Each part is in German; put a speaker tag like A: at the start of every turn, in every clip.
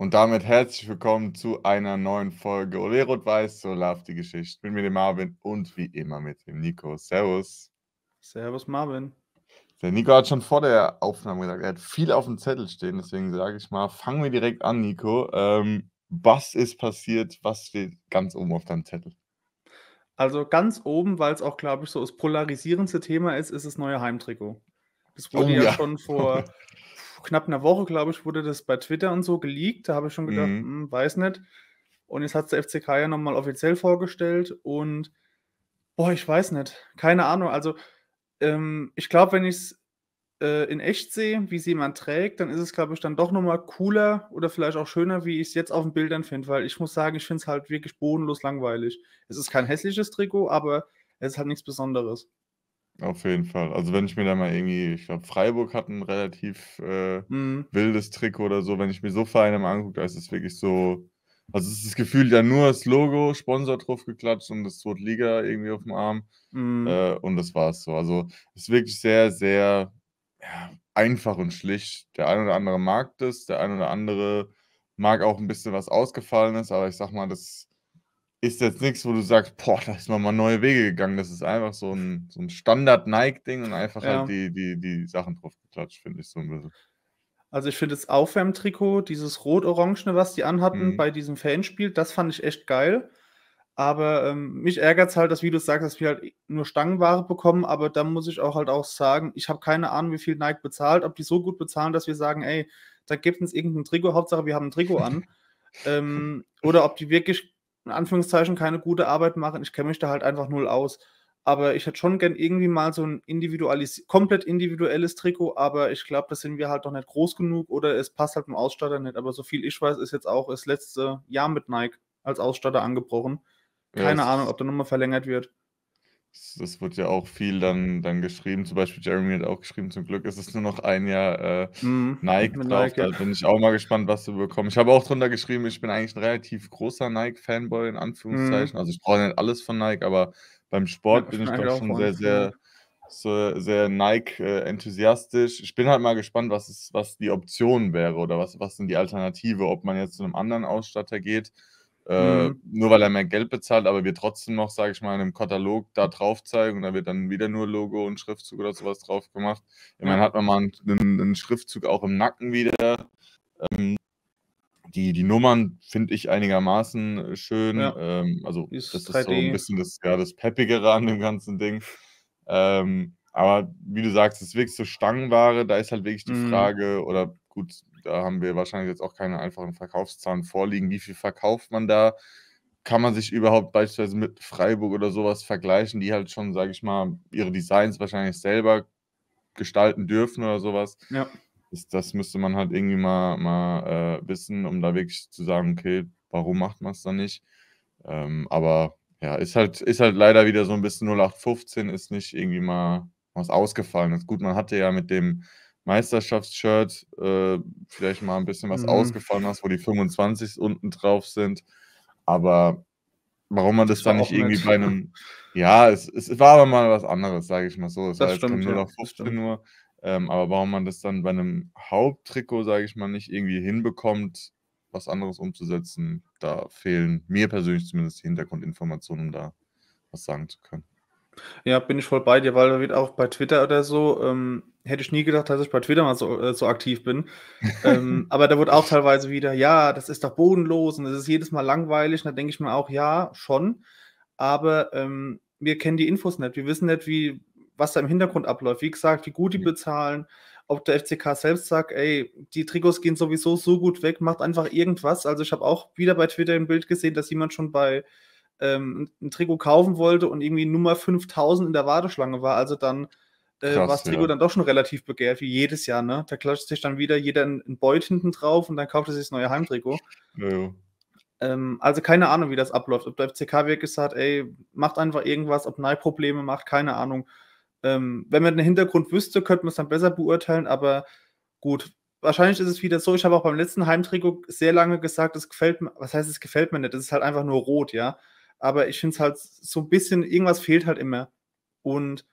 A: Und damit herzlich willkommen zu einer neuen Folge Ole Rot-Weiß, so läuft die Geschichte. Bin mit dem Marvin und wie immer mit dem Nico. Servus. Servus Marvin. Der Nico hat schon vor der Aufnahme gesagt, er hat viel auf dem Zettel stehen, deswegen sage ich mal, fangen wir direkt an, Nico. Ähm, was ist passiert? Was steht ganz oben auf deinem Zettel?
B: Also ganz oben, weil es auch, glaube ich, so das polarisierendste Thema ist, ist das neue Heimtrikot. Das wurde oh, ja, ja schon vor vor knapp einer Woche, glaube ich, wurde das bei Twitter und so geleakt. Da habe ich schon gedacht, mhm. hm, weiß nicht. Und jetzt hat es der FCK ja nochmal offiziell vorgestellt und boah, ich weiß nicht. Keine Ahnung. Also, ähm, ich glaube, wenn ich es äh, in echt sehe, wie sie jemand trägt, dann ist es, glaube ich, dann doch nochmal cooler oder vielleicht auch schöner, wie ich es jetzt auf den Bildern finde, weil ich muss sagen, ich finde es halt wirklich bodenlos langweilig. Es ist kein hässliches Trikot, aber es ist halt nichts Besonderes.
A: Auf jeden Fall. Also wenn ich mir da mal irgendwie, ich glaube, Freiburg hat ein relativ äh, mhm. wildes Trick oder so, wenn ich mir so Vereine mal angucke, da ist es wirklich so, also es ist das Gefühl, ja nur das Logo, Sponsor drauf geklatscht und das Rot Liga irgendwie auf dem Arm mhm. äh, und das war es so. Also es ist wirklich sehr, sehr ja, einfach und schlicht. Der ein oder andere mag das, der ein oder andere mag auch ein bisschen was Ausgefallenes, aber ich sag mal, das ist jetzt nichts, wo du sagst, boah, da ist man mal neue Wege gegangen. Das ist einfach so ein, so ein Standard-Nike-Ding und einfach halt ja. halt die, die,
B: die Sachen drauf geklatscht, finde ich so ein bisschen. Also ich finde das Aufwärmtrikot, dieses rot-orangene, was die anhatten mhm. bei diesem Fanspiel, das fand ich echt geil. Aber ähm, mich ärgert es halt, dass, wie du sagst, dass wir halt nur Stangenware bekommen. Aber da muss ich auch halt auch sagen, ich habe keine Ahnung, wie viel Nike bezahlt, ob die so gut bezahlen, dass wir sagen, ey, da gibt es irgendein Trikot, Hauptsache wir haben ein Trikot an. ähm, oder ob die wirklich in Anführungszeichen keine gute Arbeit machen. Ich kenne mich da halt einfach null aus. Aber ich hätte schon gern irgendwie mal so ein individualis komplett individuelles Trikot, aber ich glaube, da sind wir halt doch nicht groß genug oder es passt halt dem Ausstatter nicht. Aber so viel ich weiß, ist jetzt auch das letzte Jahr mit Nike als Ausstatter angebrochen. Keine ja, Ahnung, ob da nochmal verlängert wird.
A: Das, wird ja auch viel dann, dann geschrieben. Zum Beispiel Jeremy hat auch geschrieben, zum Glück ist es nur noch ein Jahr äh, Mhm, Nike drauf. Nike, Da bin ich auch mal gespannt, was wir bekommen. Ich habe auch drunter geschrieben, ich bin eigentlich ein relativ großer Nike-Fanboy, in Mhm. Anführungszeichen. Also ich brauche nicht alles von Nike, aber beim Ja, Sport bin ich doch schon sehr, sehr, sehr, sehr Nike-enthusiastisch. Äh, ich bin halt mal gespannt, was, es, was die Option wäre oder was, was denn die Alternative, ob man jetzt zu einem anderen Ausstatter geht äh, mhm. Nur weil er mehr Geld bezahlt, aber wir trotzdem noch, sage ich mal, in einem Katalog da drauf zeigen und da wird dann wieder nur Logo und Schriftzug oder sowas drauf gemacht. Ich meine, hat man mal einen, einen Schriftzug auch im Nacken wieder. Ähm, die, die Nummern finde ich einigermaßen äh, schön. Ja. Ähm, also ist das 3D. ist so ein bisschen das, ja, das Peppigere an dem ganzen Ding. Ähm, aber wie du sagst, es ist wirklich so Stangenware, da ist halt wirklich die mhm. Frage, oder gut, da haben wir wahrscheinlich jetzt auch keine einfachen Verkaufszahlen vorliegen. Wie viel verkauft man da? Kann man sich überhaupt beispielsweise mit Freiburg oder sowas vergleichen, die halt schon, sage ich mal, ihre Designs wahrscheinlich selber gestalten dürfen oder sowas? Ja. Ist, das müsste man halt irgendwie mal, mal äh, wissen, um da wirklich zu sagen, okay, warum macht man es dann nicht? Ähm, aber ja, ist halt, ist halt leider wieder so ein bisschen 0815, ist nicht irgendwie mal was ausgefallen ist. Gut, man hatte ja mit dem Meisterschaftsshirt, äh, vielleicht mal ein bisschen was mhm. ausgefallen hast, wo die 25 unten drauf sind. Aber warum man das, das dann nicht irgendwie nicht. bei einem. Ja, es, es war aber mal was anderes, sage ich mal so. Es das war stimmt, nur noch 15 Uhr. Ähm, aber warum man das dann bei einem Haupttrikot, sage ich mal, nicht irgendwie hinbekommt, was anderes umzusetzen, da fehlen mir persönlich zumindest die Hintergrundinformationen, um da was sagen zu können.
B: Ja, bin ich voll bei dir, weil wird auch bei Twitter oder so ähm, hätte ich nie gedacht, dass ich bei Twitter mal so, äh, so aktiv bin. ähm, aber da wird auch teilweise wieder, ja, das ist doch bodenlos und das ist jedes Mal langweilig. Und da denke ich mir auch, ja, schon. Aber ähm, wir kennen die Infos nicht. Wir wissen nicht, wie, was da im Hintergrund abläuft. Wie gesagt, wie gut die bezahlen. Ob der FCK selbst sagt, ey, die Trikots gehen sowieso so gut weg, macht einfach irgendwas. Also ich habe auch wieder bei Twitter ein Bild gesehen, dass jemand schon bei ähm, ein Trikot kaufen wollte und irgendwie Nummer 5000 in der Warteschlange war. Also dann
A: äh, Krass, war das Trikot ja. dann
B: doch schon relativ begehrt, wie jedes Jahr. Ne? Da klatscht sich dann wieder jeder einen Beut hinten drauf und dann kauft er sich das neue Heimtrikot. Ja, ähm, also keine Ahnung, wie das abläuft. Ob der FCK wirklich sagt, ey, macht einfach irgendwas, ob Nike Probleme macht, keine Ahnung. Ähm, wenn man den Hintergrund wüsste, könnte man es dann besser beurteilen, aber gut, wahrscheinlich ist es wieder so, ich habe auch beim letzten Heimtrikot sehr lange gesagt, es gefällt mir, was heißt, es gefällt mir nicht, es ist halt einfach nur rot, ja. Aber ich finde es halt so ein bisschen, irgendwas fehlt halt immer. Und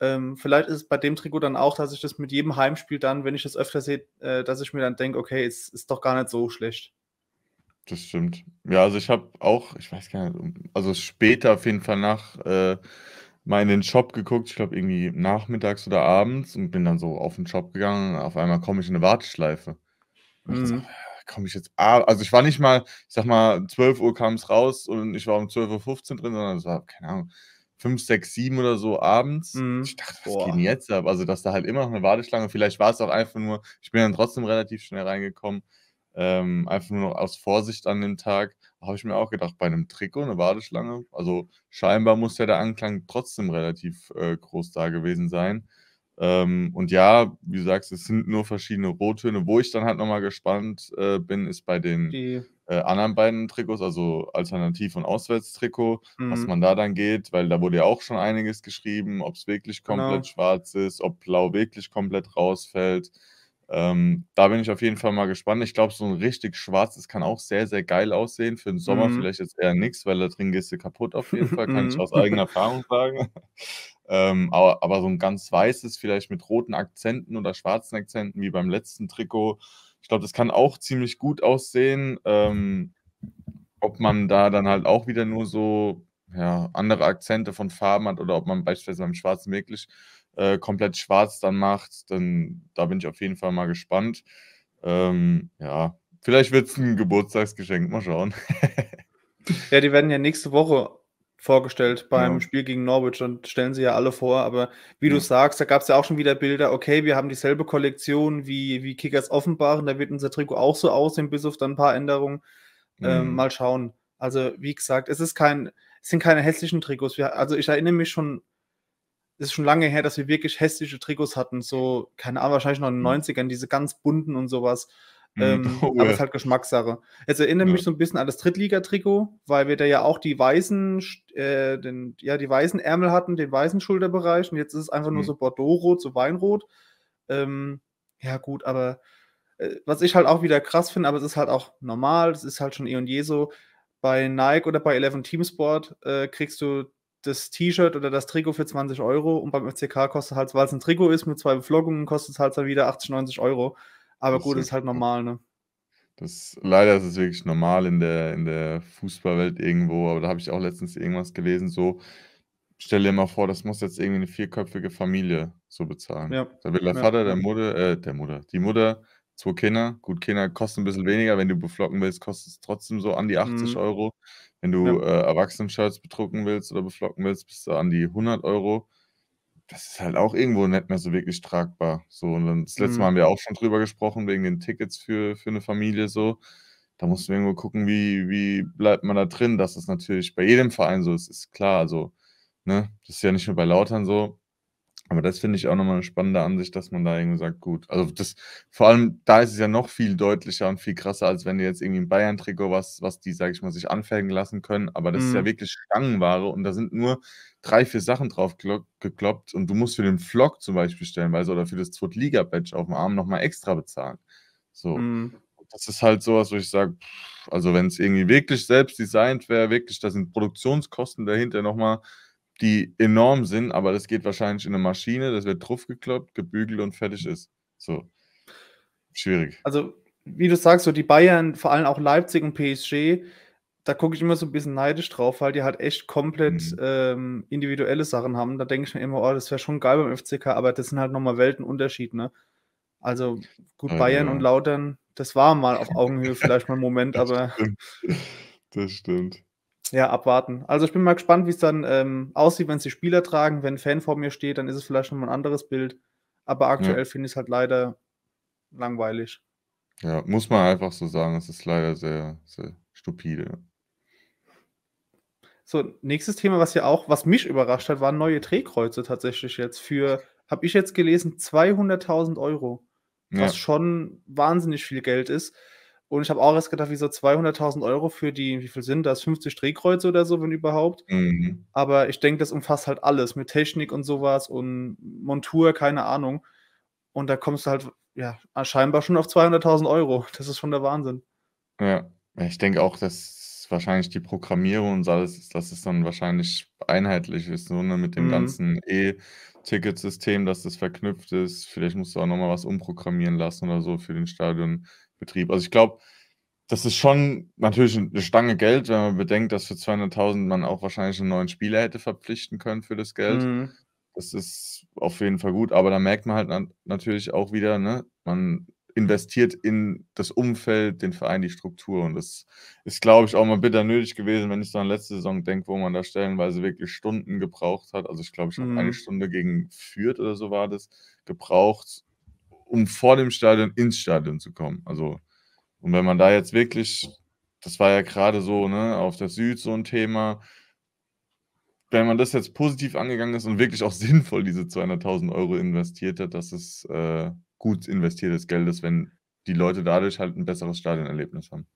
B: ähm, vielleicht ist es bei dem Trikot dann auch, dass ich das mit jedem Heimspiel dann, wenn ich das öfter sehe, äh, dass ich mir dann denke, okay, es ist doch gar nicht so schlecht.
A: Das stimmt. Ja, also ich habe auch, ich weiß gar nicht, also später auf jeden Fall nach äh, mal in den Shop geguckt, ich glaube irgendwie nachmittags oder abends und bin dann so auf den Shop gegangen. Auf einmal komme ich in eine Warteschleife. Mhm. Äh, komme ich jetzt, also ich war nicht mal, ich sag mal, 12 Uhr kam es raus und ich war um 12.15 Uhr drin, sondern es war, keine Ahnung, 5, 6, 7 oder so abends. Mhm. Ich dachte, was Boah. geht denn jetzt ab? Also, dass da halt immer noch eine Warteschlange, vielleicht war es auch einfach nur, ich bin dann trotzdem relativ schnell reingekommen, ähm, einfach nur noch aus Vorsicht an dem Tag, habe ich mir auch gedacht, bei einem Trikot eine Warteschlange, also scheinbar muss ja der Anklang trotzdem relativ äh, groß da gewesen sein. Ähm, und ja, wie du sagst, es sind nur verschiedene Rottöne. Wo ich dann halt nochmal gespannt äh, bin, ist bei den Die äh, anderen beiden Trikots, also Alternativ- und Auswärtstrikot, mhm. was man da dann geht, weil da wurde ja auch schon einiges geschrieben, ob es wirklich genau. komplett genau. schwarz ist, ob Blau wirklich komplett rausfällt. Ähm, da bin ich auf jeden Fall mal gespannt. Ich glaube, so ein richtig schwarzes kann auch sehr, sehr geil aussehen. Für den Sommer mhm. vielleicht jetzt eher nichts, weil da drin gehst du kaputt auf jeden Fall, kann ich mhm. aus eigener Erfahrung sagen. Ähm, aber, aber so ein ganz weißes, vielleicht mit roten Akzenten oder schwarzen Akzenten, wie beim letzten Trikot, glaube, das kann auch ziemlich gut aussehen. Ähm, ob man da dann halt auch wieder nur so ja, andere Akzente von Farben hat oder ob man beispielsweise beim Schwarzen wirklich äh, komplett schwarz dann macht, dann da bin ich auf jeden Fall mal gespannt. Ähm, ja, vielleicht wird es ein Geburtstagsgeschenk, mal schauen.
B: ja, die werden ja nächste Woche vorgestellt beim ja. Spiel gegen Norwich und stellen sie ja alle vor. Aber wie ja. du sagst, da gab es ja auch schon wieder Bilder, okay, wir haben dieselbe Kollektion wie, wie Kickers Offenbach und da wird unser Trikot auch so aussehen, bis auf dann ein paar Änderungen. Ähm, mhm. Ähm, mal schauen. Also, wie gesagt, es ist kein, es sind keine hässlichen Trikots. Wir, also ich erinnere mich schon, es ist schon lange her, dass wir wirklich hässliche Trikots hatten. So, keine Ahnung, wahrscheinlich noch in den 90ern, mhm. diese ganz bunten und sowas. Mhm. Ähm, aber es ist halt Geschmackssache. Jetzt erinnert ja. mich so ein bisschen an das Drittliga-Trikot, weil wir da ja auch die weißen, äh, den, ja, die weißen Ärmel hatten, den weißen Schulterbereich und jetzt ist es einfach mhm. nur so Bordeaux-Rot, so Weinrot. Ähm, ja, gut, aber äh, was ich halt auch wieder krass finde, aber es ist halt auch normal, es ist halt schon eh und je so. Bei Nike oder bei 11 Teamsport äh, kriegst du das T-Shirt oder das Trikot für 20 Euro und beim FCK kostet halt, weil es ein Trikot ist mit zwei Beflockungen, kostet es halt dann wieder 80, 90 Euro. Aber das gut, ist halt normal, ne?
A: Das, leider ist es wirklich normal in der, in der Fußballwelt irgendwo, aber da habe ich auch letztens irgendwas gelesen, so, stell dir mal vor, das muss jetzt irgendwie eine vierköpfige Familie so bezahlen. Ja. Da will der ja. Vater, der Mutter, äh, der Mutter, die Mutter, zwei Kinder, gut, Kinder kosten ein bisschen weniger, wenn du beflocken willst, kostet es trotzdem so an die 80 mhm. Euro. Wenn du ja. äh, Erwachsenen-Shirts bedrucken willst oder beflocken willst, bist du an die 100 Euro das ist halt auch irgendwo nicht mehr so wirklich tragbar. So, und dann, das letzte Mal mhm. haben wir auch schon drüber gesprochen, wegen den Tickets für, für eine Familie so. Da muss man irgendwo gucken, wie, wie bleibt man da drin, Das ist natürlich bei jedem Verein so ist, ist klar. Also, ne, das ist ja nicht nur bei Lautern so. Aber das finde ich auch nochmal eine spannende Ansicht, dass man da irgendwie sagt, gut, also das, vor allem da ist es ja noch viel deutlicher und viel krasser, als wenn du jetzt irgendwie ein Bayern-Trikot was, was die, sage ich mal, sich anfängen lassen können. Aber das mhm. ist ja mhm. wirklich Stangenware und da sind nur drei, vier Sachen drauf gekloppt und du musst für den Vlog zum Beispiel stellenweise oder für das liga badge auf dem Arm nochmal extra bezahlen. So. Mhm. Das ist halt sowas, wo ich sage, also wenn es irgendwie wirklich selbst designt wäre, wirklich, da sind Produktionskosten dahinter nochmal die enorm sind, aber das geht wahrscheinlich in eine Maschine, das wird draufgekloppt, gebügelt und
B: fertig ist. So. Schwierig. Also, wie du sagst, so die Bayern, vor allem auch Leipzig und PSG, da gucke ich immer so ein bisschen neidisch drauf, weil die halt echt komplett mhm. ähm, individuelle Sachen haben. Da denke ich mir immer, oh, das wäre schon geil beim FCK, aber das sind halt nochmal Weltenunterschied, ne? Also gut, Bayern ja. Genau. und Lautern, das war mal auf Augenhöhe vielleicht mal ein Moment, das aber. Stimmt.
A: Das stimmt.
B: Ja, abwarten. Also ich bin mal gespannt, wie es dann ähm, aussieht, wenn es die Spieler tragen. Wenn ein Fan vor mir steht, dann ist es vielleicht nochmal ein anderes Bild. Aber aktuell ja. finde ich es halt leider langweilig.
A: Ja, muss man einfach so sagen. Es ist leider sehr, sehr stupide.
B: So, nächstes Thema, was ja auch, was mich überrascht hat, waren neue Drehkreuze tatsächlich jetzt für, habe ich jetzt gelesen, 200.000 Euro. Was ja. schon wahnsinnig viel Geld ist. Und ich habe auch erst gedacht, wieso 200.000 Euro für die, wie viel sind das? 50 Drehkreuze oder so, wenn überhaupt.
A: Mhm.
B: Aber ich denke, das umfasst halt alles mit Technik und sowas und Montur, keine Ahnung. Und da kommst du halt, ja, scheinbar schon auf 200.000 Euro. Das ist schon der Wahnsinn.
A: Ja, ich denke auch, dass wahrscheinlich die Programmierung und alles dass es dann wahrscheinlich einheitlich ist, so ne, mit dem mhm. ganzen e ticket system dass das verknüpft ist. Vielleicht musst du auch nochmal was umprogrammieren lassen oder so für den Stadionbetrieb. Also ich glaube, das ist schon natürlich eine Stange Geld, wenn man bedenkt, dass für 200.000 man auch wahrscheinlich einen neuen Spieler hätte verpflichten können für das Geld. Mhm. Das ist auf jeden Fall gut, aber da merkt man halt natürlich auch wieder, ne, man investiert in das Umfeld, den Verein, die Struktur. Und das ist, glaube ich, auch mal bitter nötig gewesen, wenn ich so an letzte Saison denke, wo man da stellenweise wirklich Stunden gebraucht hat. Also ich glaube, ich habe mhm. eine Stunde gegen Fürth oder so war das, gebraucht, um vor dem Stadion ins Stadion zu kommen. Also, und wenn man da jetzt wirklich, das war ja gerade so, ne, auf der Süd so ein Thema, wenn man das jetzt positiv angegangen ist und wirklich auch sinnvoll diese 200.000 Euro investiert hat, dass es äh, gut investiertes Geld ist, wenn die Leute dadurch halt ein besseres Stadionerlebnis haben.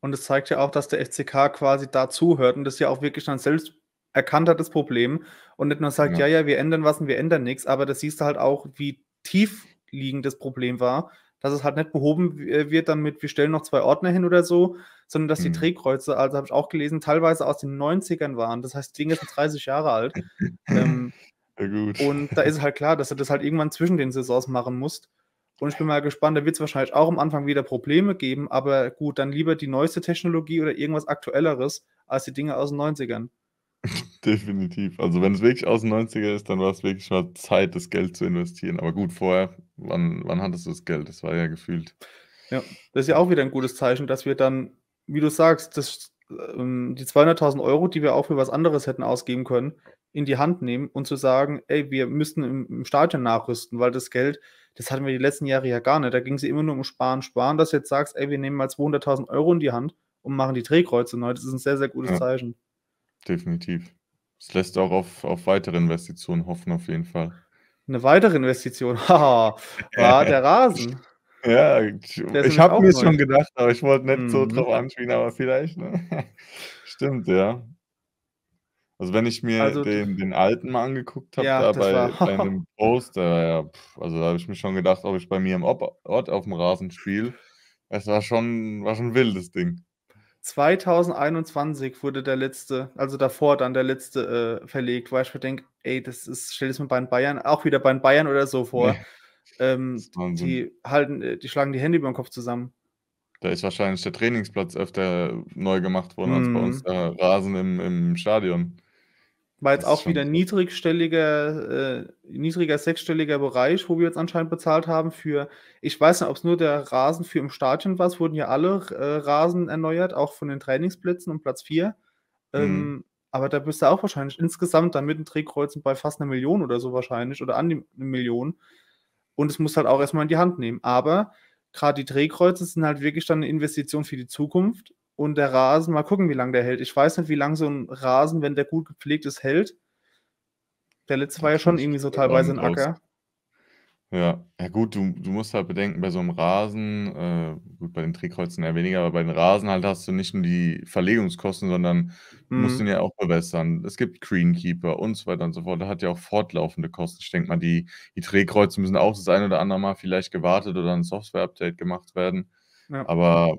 B: Und es zeigt ja auch, dass der FCK quasi da zuhört und das ja auch wirklich dann selbst erkannt hat, das Problem. Und nicht nur sagt, ja, ja, ja wir ändern was und wir ändern nichts, aber das siehst du halt auch, wie tief liegend das Problem war, dass es halt nicht behoben äh, wird damit, wir stellen noch zwei Ordner hin oder so, sondern dass die mhm. Drehkreuze, also habe ich auch gelesen, teilweise aus den 90ern waren. Das heißt, das Ding ist 30 Jahre alt. ähm,
A: ja, gut. Und
B: da ist halt klar, dass du das halt irgendwann zwischen den Saisons machen musst. Und ich bin mal gespannt, da wird es wahrscheinlich auch am Anfang wieder Probleme geben, aber gut, dann lieber die neueste Technologie oder irgendwas Aktuelleres als die Dinge aus den 90ern.
A: Definitiv. Also wenn es wirklich aus den 90er ist, dann war es wirklich mal Zeit, das Geld zu investieren. Aber gut, vorher, wann, wann hattest du das Geld? Das war ja gefühlt.
B: Ja, das ist ja auch wieder ein gutes Zeichen, dass wir dann, wie du sagst, das ähm, die 200.000 Euro, die wir auch für was anderes hätten ausgeben können, in die Hand nehmen und zu sagen, ey, wir müssen im, im Stadion nachrüsten, weil das Geld, das hatten wir die letzten Jahre ja gar nicht. Da ging es immer nur um Sparen, Sparen, dass du jetzt sagst, ey, wir nehmen mal 200.000 Euro in die Hand und machen die Drehkreuze neu. Das ist ein sehr, sehr gutes ja, Zeichen.
A: Definitiv. Es lässt auch auf, auf weitere Investitionen hoffen, auf jeden Fall.
B: Eine weitere Investition, haha, war der Rasen.
A: Ja, ich, ich habe mir neu. schon gedacht,
B: aber ich wollte nicht mhm. so drauf anspielen,
A: aber vielleicht. Ne? Stimmt, ja. Also wenn ich mir also, den, den alten mal angeguckt habe, ja, da bei, war... bei einem Post, ja, pff, also da habe ich mir schon gedacht, ob ich bei mir im Ort auf dem Rasen spiele. Es war schon, war schon ein wildes
B: Ding. 2021 wurde der letzte, also davor dann der letzte äh, verlegt, weil ich mir denke, ey, das ist, stell das mir bei den Bayern, auch wieder bei den Bayern oder so vor. Nee. Ähm, die halten, äh, die schlagen die Hände über den Kopf zusammen.
A: Da ist wahrscheinlich der Trainingsplatz öfter neu gemacht worden mm. als bei uns hm. der Rasen im, im Stadion.
B: War jetzt das auch wieder niedrigstelliger, äh, niedriger sechsstelliger Bereich, wo wir jetzt anscheinend bezahlt haben für, ich weiß nicht, ob es nur der Rasen für im Stadion war, es wurden ja alle äh, Rasen erneuert, auch von den Trainingsplätzen und Platz 4. Ähm, mhm. Aber da bist du auch wahrscheinlich insgesamt dann mit dem Drehkreuzen bei fast einer Million oder so wahrscheinlich oder an die eine Million und es muss halt auch erstmal in die Hand nehmen. Aber gerade die Drehkreuze sind halt wirklich dann eine Investition für die Zukunft. Und der Rasen, mal gucken, wie lange der hält. Ich weiß nicht, wie lange so ein Rasen, wenn der gut gepflegt ist, hält. Der letzte war ja schon irgendwie so teilweise ein Acker.
A: Ja, ja gut, du, du musst halt bedenken, bei so einem Rasen, äh, gut, bei den Drehkreuzen eher weniger, aber bei den Rasen halt hast du nicht nur die Verlegungskosten, sondern du musst ihn mhm. ja auch bewässern. Es gibt Greenkeeper und so weiter und so fort. Da hat ja auch fortlaufende Kosten. Ich denke mal, die, die Drehkreuze müssen auch das ein oder andere Mal vielleicht gewartet oder ein Software-Update gemacht werden. Ja. Aber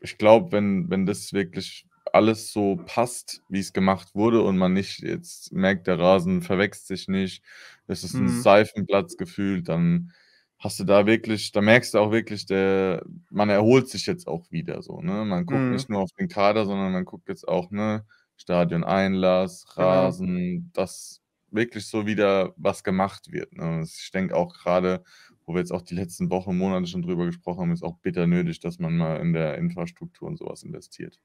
A: ich glaube, wenn, wenn das wirklich alles so passt, wie es gemacht wurde und man nicht jetzt merkt, der Rasen verwechselt sich nicht, es ist ein mhm. Seifenplatz gefühlt, dann hast du da wirklich, da merkst du auch wirklich, der, man erholt sich jetzt auch wieder so, ne? Man guckt mhm. nicht nur auf den Kader, sondern man guckt jetzt auch, ne, Einlass, genau. Rasen, mhm. dass wirklich so wieder was gemacht wird. Ne? Ich denke auch gerade, wo wir jetzt auch die letzten Wochen, Monate schon drüber gesprochen haben, ist auch bitter nötig, dass man mal in der Infrastruktur und sowas investiert.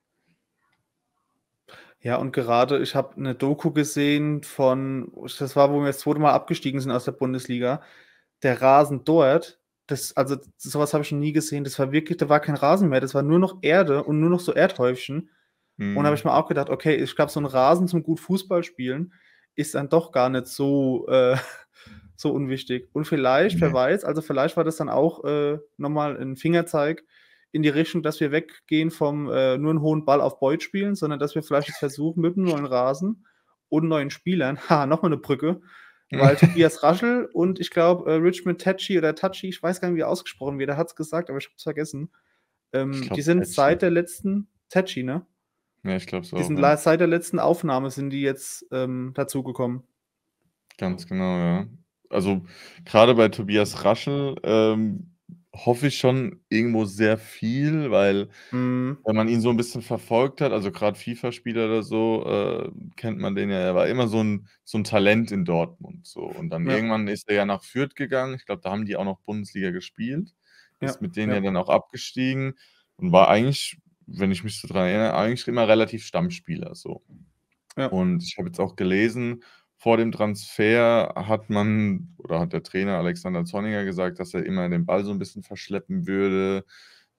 B: Ja, und gerade, ich habe eine Doku gesehen von, das war, wo wir das zweite Mal abgestiegen sind aus der Bundesliga. Der Rasen dort, das, also sowas habe ich noch nie gesehen. Das war wirklich, da war kein Rasen mehr, das war nur noch Erde und nur noch so Erdhäufchen. Mhm. Und da habe ich mhm. mir auch gedacht, okay, ich glaube, so ein Rasen zum gut Fußballspielen ist dann doch gar nicht so, äh, so unwichtig. Und vielleicht, mhm. wer weiß, also vielleicht war das dann auch äh, nochmal ein Fingerzeig in die Richtung, dass wir weggehen vom äh, nur einen hohen Ball auf Beut spielen, sondern dass wir vielleicht versuchen, mit einem neuen Rasen und neuen Spielern, ha, nochmal eine Brücke, weil Tobias Raschel und ich glaube äh, Richmond Tatchy oder Tatchy, ich weiß gar nicht, wie ausgesprochen wird, er hat es gesagt, aber ich habe es vergessen. Ähm, glaub, die sind Tachi. seit der letzten Tatchy, ne? Ja,
A: ich glaube so. Die sind ja.
B: seit der letzten Aufnahme sind die jetzt ähm, dazugekommen.
A: Ganz genau, ja. Also gerade bei Tobias Raschel ähm, hoffe ich schon irgendwo sehr viel, weil mhm. wenn man ihn so ein bisschen verfolgt hat, also gerade FIFA-Spieler oder so, äh, kennt man den ja, er war immer so ein, so ein Talent in Dortmund. So. Und dann ja. irgendwann ist er ja nach Fürth gegangen. Ich glaube, da haben die auch noch Bundesliga gespielt. Ja. Ist mit denen ja. ja. dann auch abgestiegen und war eigentlich, wenn ich mich so dran erinnere, eigentlich immer relativ Stammspieler. So. Und ich habe jetzt auch gelesen, vor dem Transfer hat man oder hat der Trainer Alexander Zorniger gesagt, dass er immer den Ball so ein bisschen verschleppen würde,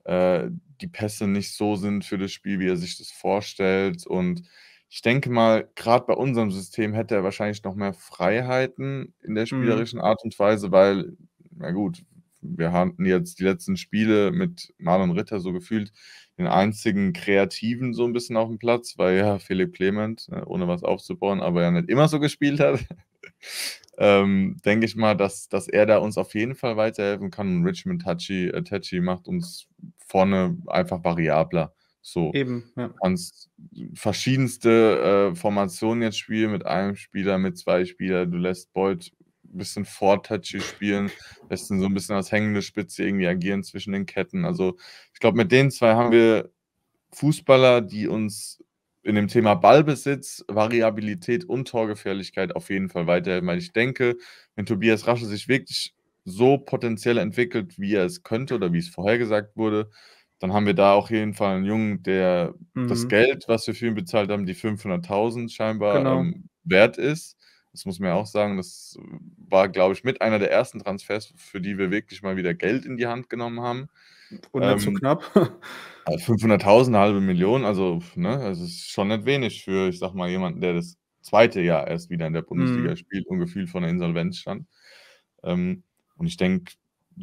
A: äh, die Pässe nicht so sind für das Spiel, wie er sich das vorstellt. Und ich denke mal, gerade bei unserem System hätte er wahrscheinlich noch mehr Freiheiten in der mhm. spielerischen Art und Weise, weil, na gut, wir hatten jetzt die letzten Spiele mit Marlon Ritter so gefühlt den einzigen Kreativen so ein bisschen auf dem Platz, weil ja Philipp Clement, ne, ohne was aufzubauen, aber ja nicht immer so gespielt hat. ähm, denke ich mal, dass, dass er da uns auf jeden Fall weiterhelfen kann. Und Richmond Tachi, äh, Tachi macht uns vorne einfach variabler. So. Eben, ja. Kannst verschiedenste äh, Formationen jetzt spielen mit einem Spieler, mit zwei Spielern. Du lässt Beuth bisschen vortouchy spielen, lässt ihn so ein bisschen als hängende Spitze irgendwie agieren zwischen den Ketten. Also ich glaube, mit den zwei haben wir Fußballer, die uns in dem Thema Ballbesitz, Variabilität und Torgefährlichkeit auf jeden Fall weiterhelfen. Weil ich denke, wenn Tobias Rasche sich wirklich so potenziell entwickelt, wie er es könnte oder wie es vorhergesagt wurde, dann haben wir da auch jeden Fall einen Jungen, der mhm. das Geld, was wir für ihn bezahlt haben, die 500.000 scheinbar genau. ähm, wert ist. Das muss man ja mhm. auch sagen, das war, glaube ich, mit einer der ersten Transfers, für die wir wirklich mal wieder Geld in die Hand genommen haben. Und nicht ähm, zu knapp. 500.000, eine halbe Million, also ne, das ist schon nicht wenig für, ich sag mal, jemanden, der das zweite Jahr erst wieder in der Bundesliga mhm. spielt und gefühlt von der Insolvenz stand. Ähm, und ich denke,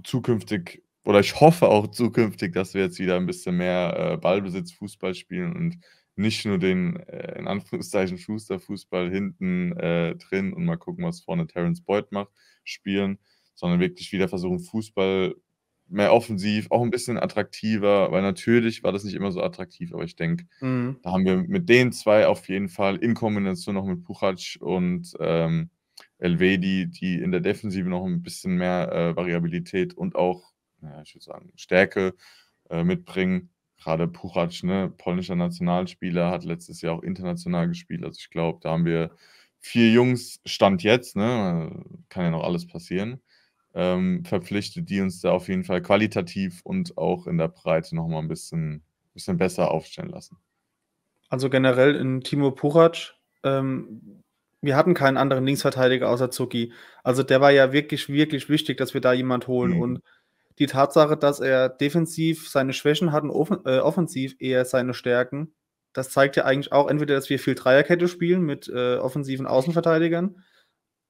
A: zukünftig, oder ich hoffe auch zukünftig, dass wir jetzt wieder ein bisschen mehr äh, Ballbesitz, Fußball spielen und nicht nur den äh, in Anführungszeichen Schusterfußball hinten äh, drin und mal gucken, was vorne Terence Boyd macht, spielen, sondern wirklich wieder versuchen, Fußball mehr offensiv, auch ein bisschen attraktiver, weil natürlich war das nicht immer so attraktiv, aber ich denke, mhm. da haben wir mit den zwei auf jeden Fall in Kombination noch mit Puchac und ähm, Elvedi, die in der Defensive noch ein bisschen mehr äh, Variabilität und auch, ja, ich würde sagen, Stärke äh, mitbringen, gerade Puchac, ne, polnischer Nationalspieler, hat letztes Jahr auch international gespielt. Also ich glaube, da haben wir vier Jungs, Stand jetzt, ne, kann ja noch alles passieren, ähm, verpflichtet, die uns da auf jeden Fall qualitativ und auch in der Breite nochmal ein bisschen, bisschen besser
B: aufstellen lassen. Also generell in Timo Puchac, ähm, wir hatten keinen anderen Linksverteidiger außer Zucki. Also der war ja wirklich, wirklich wichtig, dass wir da jemand holen mhm. und die Tatsache, dass er defensiv seine Schwächen hat und offen, äh, offensiv eher seine Stärken, das zeigt ja eigentlich auch entweder, dass wir viel Dreierkette spielen mit äh, offensiven Außenverteidigern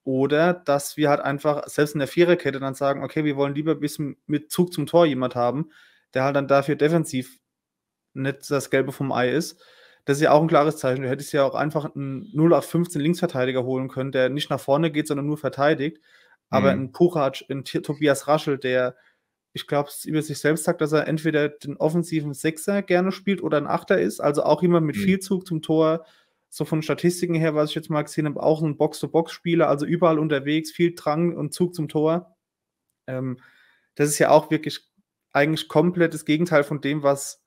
B: oder dass wir halt einfach selbst in der Viererkette dann sagen, okay, wir wollen lieber ein bisschen mit Zug zum Tor jemand haben, der halt dann dafür defensiv nicht das Gelbe vom Ei ist. Das ist ja auch ein klares Zeichen. Du hättest ja auch einfach einen 0 auf 15 Linksverteidiger holen können, der nicht nach vorne geht, sondern nur verteidigt. Aber mhm. ein Puchac, ein Tobias Raschel, der ich glaube, über sich selbst sagt, dass er entweder den offensiven Sechser gerne spielt oder ein Achter ist, also auch jemand mit mhm. viel Zug zum Tor. So von Statistiken her, was ich jetzt mal gesehen habe, auch ein Box-to-Box-Spieler, also überall unterwegs, viel Drang und Zug zum Tor. Ähm, das ist ja auch wirklich eigentlich komplett das Gegenteil von dem, was,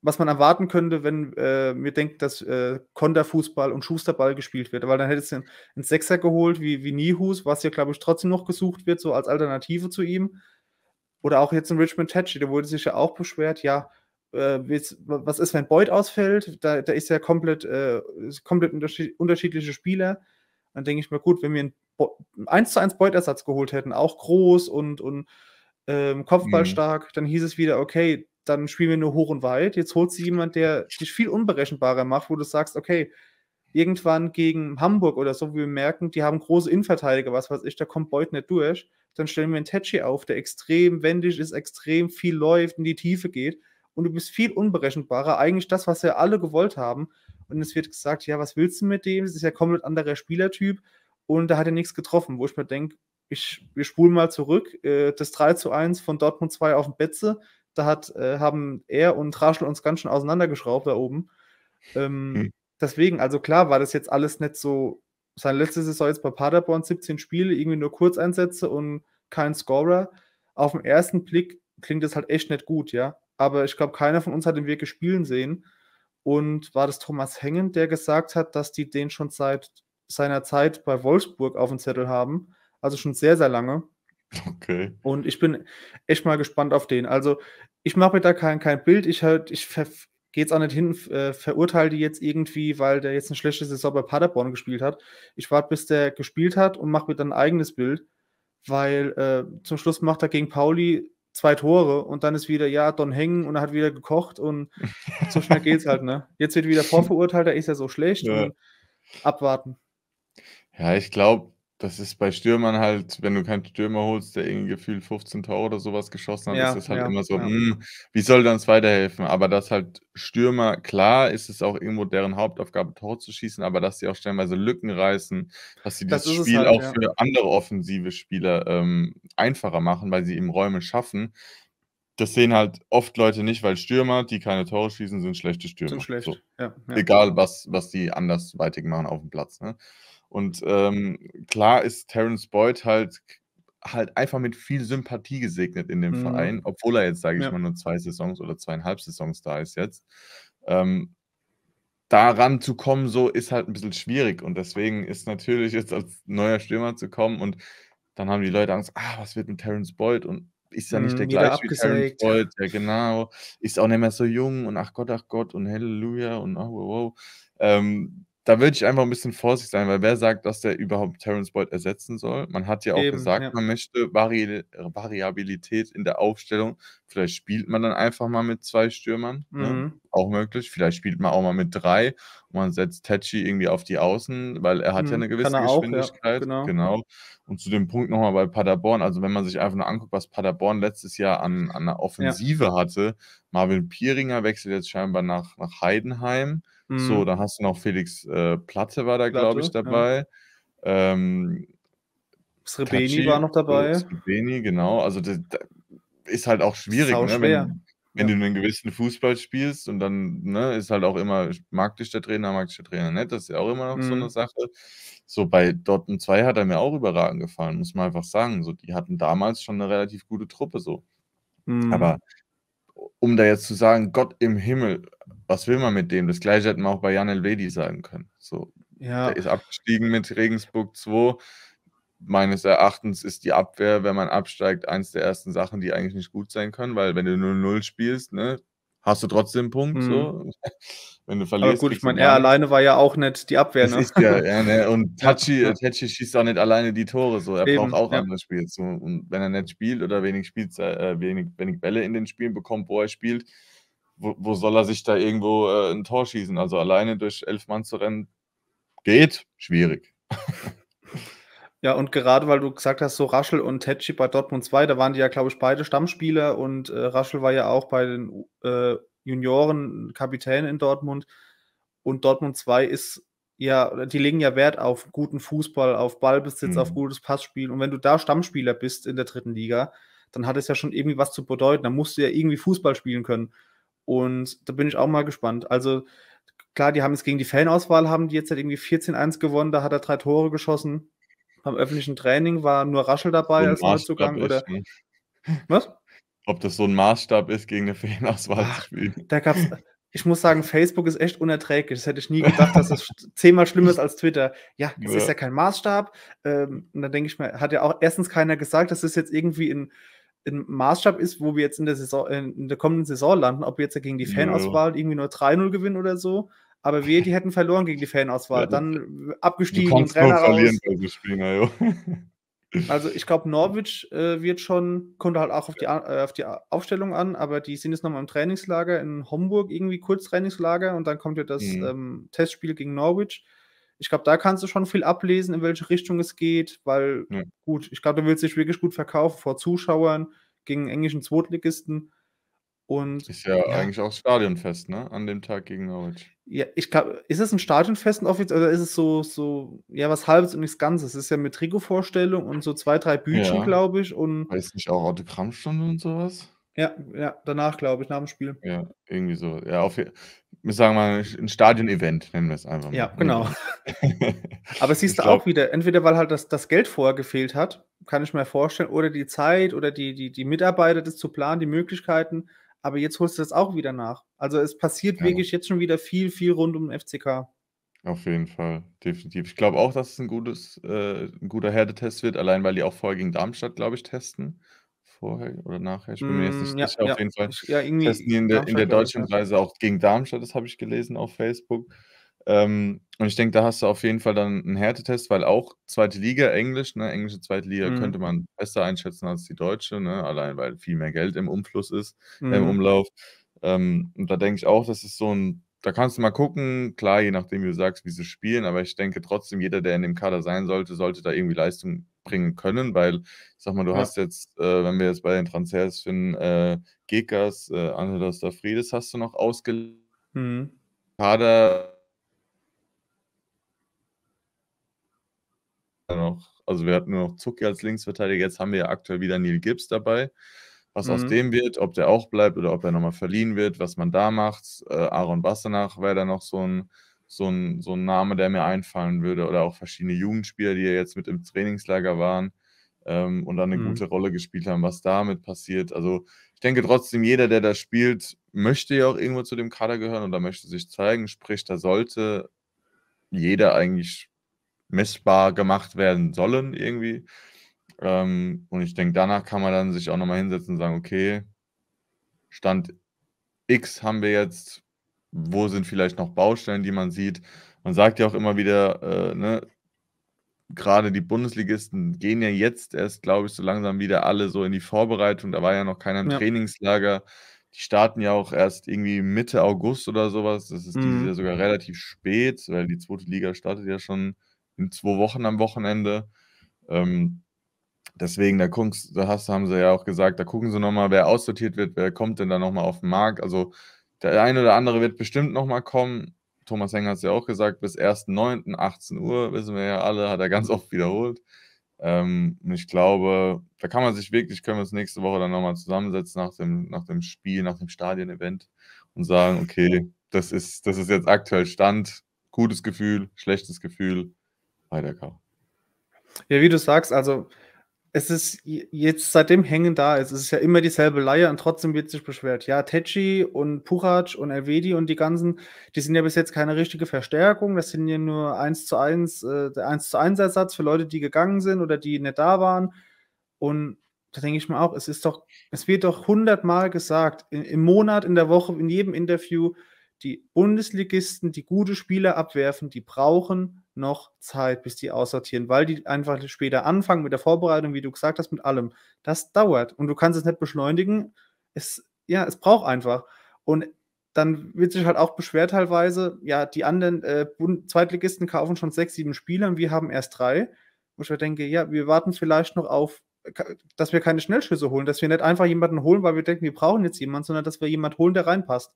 B: was man erwarten könnte, wenn äh, wir denken, dass äh, Konterfußball und Schusterball gespielt wird. Weil dann hätte es einen, einen Sechser geholt, wie, wie Nihus, was ja, glaube ich, trotzdem noch gesucht wird, so als Alternative zu ihm. Oder auch jetzt in Richmond Tatchy, da wurde sich ja auch beschwert, ja, äh, was ist, wenn Boyd ausfällt? Da, da ist ja komplett, äh, komplett unterschiedliche Spieler. Dann denke ich mir, gut, wenn wir einen 1 zu 1 Beutersatz geholt hätten, auch groß und, und ähm, kopfballstark, mhm. dann hieß es wieder, okay, dann spielen wir nur hoch und weit. Jetzt holt sie jemand, der dich viel unberechenbarer macht, wo du sagst, okay, irgendwann gegen Hamburg oder so, wie wir merken, die haben große Innenverteidiger, was weiß ich, da kommt Beuth nicht durch dann stellen wir einen Tetschi auf, der extrem wendig ist, extrem viel läuft, in die Tiefe geht und du bist viel unberechenbarer. Eigentlich das, was wir alle gewollt haben. Und es wird gesagt, ja, was willst du mit dem? Es ist ja komplett anderer Spielertyp und da hat er nichts getroffen, wo ich mir denke, ich, wir spulen mal zurück. Äh, das 3 zu 1 von Dortmund 2 auf dem Betze, da hat, äh, haben er und Raschel uns ganz schön auseinandergeschraubt da oben. Ähm, hm. Deswegen, also klar war das jetzt alles nicht so seine letzte Saison jetzt bei Paderborn 17 Spiele, irgendwie nur Kurzeinsätze und kein Scorer. Auf den ersten Blick klingt das halt echt nicht gut, ja. Aber ich glaube, keiner von uns hat den wirklich spielen sehen. Und war das Thomas Hengen, der gesagt hat, dass die den schon seit seiner Zeit bei Wolfsburg auf dem Zettel haben. Also schon sehr, sehr lange. Okay. Und ich bin echt mal gespannt auf den. Also ich mache mir da kein, kein Bild. Ich, halt, ich, geh jetzt auch nicht hin, äh, verurteile die jetzt irgendwie, weil der jetzt eine schlechte Saison bei Paderborn gespielt hat. Ich warte, bis der gespielt hat und mache mir dann ein eigenes Bild, weil äh, zum Schluss macht er gegen Pauli zwei Tore und dann ist wieder, ja, Don Hängen und er hat wieder gekocht und so schnell geht es halt, ne? Jetzt wird wieder vorverurteilt, da ist er so schlecht. Ja. abwarten.
A: Ja, ich glaube, das ist bei Stürmern halt, wenn du keinen Stürmer holst, der irgendwie gefühlt 15 Tore oder sowas geschossen hat, ja, ist das halt ja, immer so, ja. mh, hm, wie soll der uns weiterhelfen? Aber dass halt Stürmer, klar ist es auch irgendwo deren Hauptaufgabe, Tore zu schießen, aber dass sie auch stellenweise Lücken reißen, dass sie das dieses Spiel halt, auch für andere offensive Spieler ähm, einfacher machen, weil sie eben Räume schaffen. Das sehen halt oft Leute nicht, weil Stürmer, die keine Tore schießen, sind schlechte Stürmer. Sind schlecht, so. Egal, was, was die andersweitig machen auf dem Platz. Ne? Und ähm, klar ist Terence Boyd halt, halt einfach mit viel Sympathie gesegnet in dem mhm. Verein, obwohl er jetzt, sage ich ja. mal, nur zwei Saisons oder zweieinhalb Saisons da ist jetzt. Ähm, daran zu kommen, so ist halt ein bisschen schwierig. Und deswegen ist natürlich jetzt als neuer Stürmer zu kommen und dann haben die Leute Angst, ah, was wird mit Terence Boyd? Und ist ja nicht der mhm, gleiche wie Terence Boyd, ja genau. Ist auch nicht mehr so jung und ach Gott, ach Gott und Halleluja und oh, wow, wow. Ähm, da würde ich einfach ein bisschen vorsichtig sein, weil wer sagt, dass der überhaupt Terence Boyd ersetzen soll? Man hat ja auch Eben, gesagt, ja. man möchte Vari Variabilität in der Aufstellung. Vielleicht spielt man dann einfach mal mit zwei Stürmern, ne? mhm. ne? auch möglich. Vielleicht spielt man auch mal mit drei und man setzt Tetschi irgendwie auf die Außen, weil er hat mhm. ja eine gewisse Geschwindigkeit. Auch, ja. genau. genau. Und zu dem Punkt nochmal bei Paderborn, also wenn man sich einfach nur anguckt, was Paderborn letztes Jahr an, an der Offensive ja. hatte, Marvin Pieringer wechselt jetzt scheinbar nach, nach Heidenheim. So, mhm. da hast du noch Felix äh, Platte war da, glaube ich, dabei. Ja. Ähm, Srebeni war noch dabei. Äh, Srebeni, genau. Also das, das ist halt auch schwierig, ne? wenn, wenn ja. du einen gewissen Fußball spielst und dann ne, ist halt auch immer, mag dich der Trainer, mag dich der Trainer nicht, das ist ja auch immer noch mhm. so eine mhm. Sache. So bei Dortmund 2 hat er mir auch überragend gefallen, muss man einfach sagen. So, die hatten damals schon eine relativ gute Truppe so. Mhm. Aber um da jetzt zu sagen, Gott im Himmel, was will man mit dem? Das gleiche hätten wir auch bei Jan Elvedi sagen können. So, ja. Der ist abgestiegen mit Regensburg 2. Meines Erachtens ist die Abwehr, wenn man absteigt, eins der ersten Sachen, die eigentlich nicht gut sein können, weil wenn du 0-0 spielst, ne, hast du trotzdem einen Punkt. Mhm. So. Wenn du verlierst. Aber gut, ich meine, er alleine war ja auch nicht die Abwehr. Ne? Ja, ja, ne? Und Tachi, Tachi schießt auch nicht alleine die Tore. So. Er Eben, braucht auch ja. andere Spiele. So. Und wenn er nicht spielt oder wenig, spielt, äh, wenig, wenig Bälle in den Spielen bekommt, wo er spielt, wo, wo soll er sich da irgendwo äh, ein Tor schießen? Also alleine durch elf Mann zu rennen, geht schwierig.
B: Ja, und gerade weil du gesagt hast, so Raschel und Tetschi bei Dortmund 2, da waren die ja, glaube ich, beide Stammspieler und äh, Raschel war ja auch bei den äh, Junioren Kapitän in Dortmund. Und Dortmund 2 ist ja, die legen ja Wert auf guten Fußball, auf Ballbesitz, mhm. auf gutes Passspiel. Und wenn du da Stammspieler bist in der dritten Liga, dann hat es ja schon irgendwie was zu bedeuten. Da musst du ja irgendwie Fußball spielen können. Und da bin ich auch mal gespannt. Also klar, die haben es gegen die Fanauswahl, haben die jetzt halt irgendwie 14-1 gewonnen, da hat er drei Tore geschossen. Beim öffentlichen Training war nur Raschel dabei als Neuzugang. oder ne?
A: Was? Ob das so ein Maßstab ist, gegen eine Fanauswahl zu spielen. Da
B: gab's, ich muss sagen, Facebook ist echt unerträglich. Das hätte ich nie gedacht, dass es zehnmal schlimmer ist als Twitter. Ja, es ja. ist ja kein Maßstab. Ähm, und dann denke ich mir, hat ja auch erstens keiner gesagt, dass es jetzt irgendwie in ein Maßstab ist, wo wir jetzt in der, Saison, äh, in der kommenden Saison landen, ob wir jetzt gegen die Fanauswahl irgendwie nur 3-0 gewinnen oder so. Aber wir, die hätten verloren gegen die Fanauswahl. Ja, dann abgestiegen, Trainer raus. Spieler, also ich glaube, Norwich äh, wird schon, kommt halt auch auf die, äh, auf die Aufstellung an, aber die sind jetzt nochmal im Trainingslager in Homburg, irgendwie kurz Trainingslager und dann kommt ja das mhm. ähm, Testspiel gegen Norwich. Ich glaube, da kannst du schon viel ablesen, in welche Richtung es geht, weil ja. gut, ich glaube, du willst dich wirklich gut verkaufen vor Zuschauern gegen englischen Zweitligisten. Und, ist ja, ja, eigentlich
A: auch Stadionfest, ne? An dem Tag gegen Norwich.
B: Ja, ich glaube, ist es ein Stadionfest offiziell oder ist es so, so, ja, was halbes und nichts Ganzes? Es ist ja mit Trikotvorstellung und so zwei, drei Büchchen, ja. glaube ich. Und Weiß nicht, auch Autogrammstunde und sowas? Ja, ja, danach, glaube ich, nach dem Spiel.
A: Ja, irgendwie so. Ja, auf, sagen wir mal, ein Stadion-Event, nennen wir es einfach mal. Ja, genau.
B: Aber siehst du auch wieder, entweder weil halt das, das Geld vorher gefehlt hat, kann ich mir vorstellen, oder die Zeit oder die, die, die Mitarbeiter, das zu planen, die Möglichkeiten. Aber jetzt holst du das auch wieder nach. Also es passiert ja. wirklich jetzt schon wieder viel, viel rund um den FCK.
A: Auf jeden Fall, definitiv. Ich glaube auch, dass es ein, gutes, äh, ein guter Herdetest wird, allein weil die auch vorher gegen Darmstadt, glaube ich, testen vorher oder nachher, ich bin mir jetzt nicht mm, ja, sicher, ja. auf jeden Fall. Ja, irgendwie testen die in, der, in der deutschen Reise auch gegen Darmstadt, das habe ich gelesen auf Facebook. Ähm, und ich denke, da hast du auf jeden Fall dann einen Härtetest, weil auch zweite Liga Englisch, ne, englische zweite Liga mhm. könnte man besser einschätzen als die deutsche, ne, allein weil viel mehr Geld im Umfluss ist, mhm. im mm. Umlauf. Ähm, und da denke ich auch, das ist so ein, da kannst du mal gucken, klar, je nachdem, wie du sagst, wie sie spielen, aber ich denke trotzdem, jeder, der in dem Kader sein sollte, sollte da irgendwie Leistung bringen können, weil ich sag mal, du ja. hast jetzt, äh, wenn wir jetzt bei den Transfers finden, äh, Gekas, äh, Angelos Friedes hast du noch ausgelegt. Mhm. Kader noch, also wir hatten nur noch Zucki als Linksverteidiger, jetzt haben wir ja aktuell wieder Neil Gibbs dabei. Was mhm. aus dem wird, ob der auch bleibt oder ob er nochmal verliehen wird, was man da macht. Äh, Aaron Bassenach wäre da noch so ein so ein, so ein Name, der mir einfallen würde. Oder auch verschiedene Jugendspieler, die ja jetzt mit im Trainingslager waren ähm, und dann eine mhm. gute Rolle gespielt haben, was damit passiert. Also ich denke trotzdem, jeder, der da spielt, möchte ja auch irgendwo zu dem Kader gehören oder möchte sich zeigen. Sprich, da sollte jeder eigentlich messbar gemacht werden sollen irgendwie. Ähm, und ich denke, danach kann man dann sich auch nochmal hinsetzen und sagen, okay, Stand X haben wir jetzt wo sind vielleicht noch Baustellen, die man sieht. Man sagt ja auch immer wieder, äh, ne, gerade die Bundesligisten gehen ja jetzt erst, glaube ich, so langsam wieder alle so in die Vorbereitung. Da war ja noch keiner im ja. Trainingslager. Die starten ja auch erst irgendwie Mitte August oder sowas. Das ist mhm. ja sogar relativ spät, weil die zweite Liga startet ja schon in zwei Wochen am Wochenende. Ähm, deswegen, da, guckst, da hast, haben sie ja auch gesagt, da gucken sie nochmal, wer aussortiert wird, wer kommt denn da nochmal auf den Markt. Also der eine oder andere wird bestimmt nochmal kommen. Thomas Heng hat es ja auch gesagt, bis 1.9.18 Uhr, wissen wir ja alle, hat er ganz oft wiederholt. Ähm, ich glaube, da kann man sich wirklich, können wir uns nächste Woche dann nochmal zusammensetzen nach dem, nach dem Spiel, nach dem Stadion-Event und sagen, okay, das ist, das ist jetzt aktuell Stand, gutes Gefühl, schlechtes Gefühl, weiter,
B: Karl. Ja, wie du sagst, also es ist jetzt seitdem Hängen da ist, es ist ja immer dieselbe Leier und trotzdem wird sich beschwert. Ja, Tetschi und Puchac und Elvedi und die ganzen, die sind ja bis jetzt keine richtige Verstärkung. Das sind ja nur 1 zu 1, äh, der 1 zu 1 Ersatz für Leute, die gegangen sind oder die nicht da waren. Und da denke ich mir auch, es ist doch, es wird doch hundertmal gesagt, in, im Monat, in der Woche, in jedem Interview, die Bundesligisten, die gute Spieler abwerfen, die brauchen noch Zeit, bis die aussortieren, weil die einfach später anfangen mit der Vorbereitung, wie du gesagt hast, mit allem. Das dauert und du kannst es nicht beschleunigen. Es, ja, es braucht einfach. Und dann wird sich halt auch beschwert teilweise, ja, die anderen äh, Zweitligisten kaufen schon sechs, sieben Spieler und wir haben erst drei. Und ich denke, ja, wir warten vielleicht noch auf, dass wir keine Schnellschüsse holen, dass wir nicht einfach jemanden holen, weil wir denken, wir brauchen jetzt jemanden, sondern dass wir jemanden holen, der reinpasst.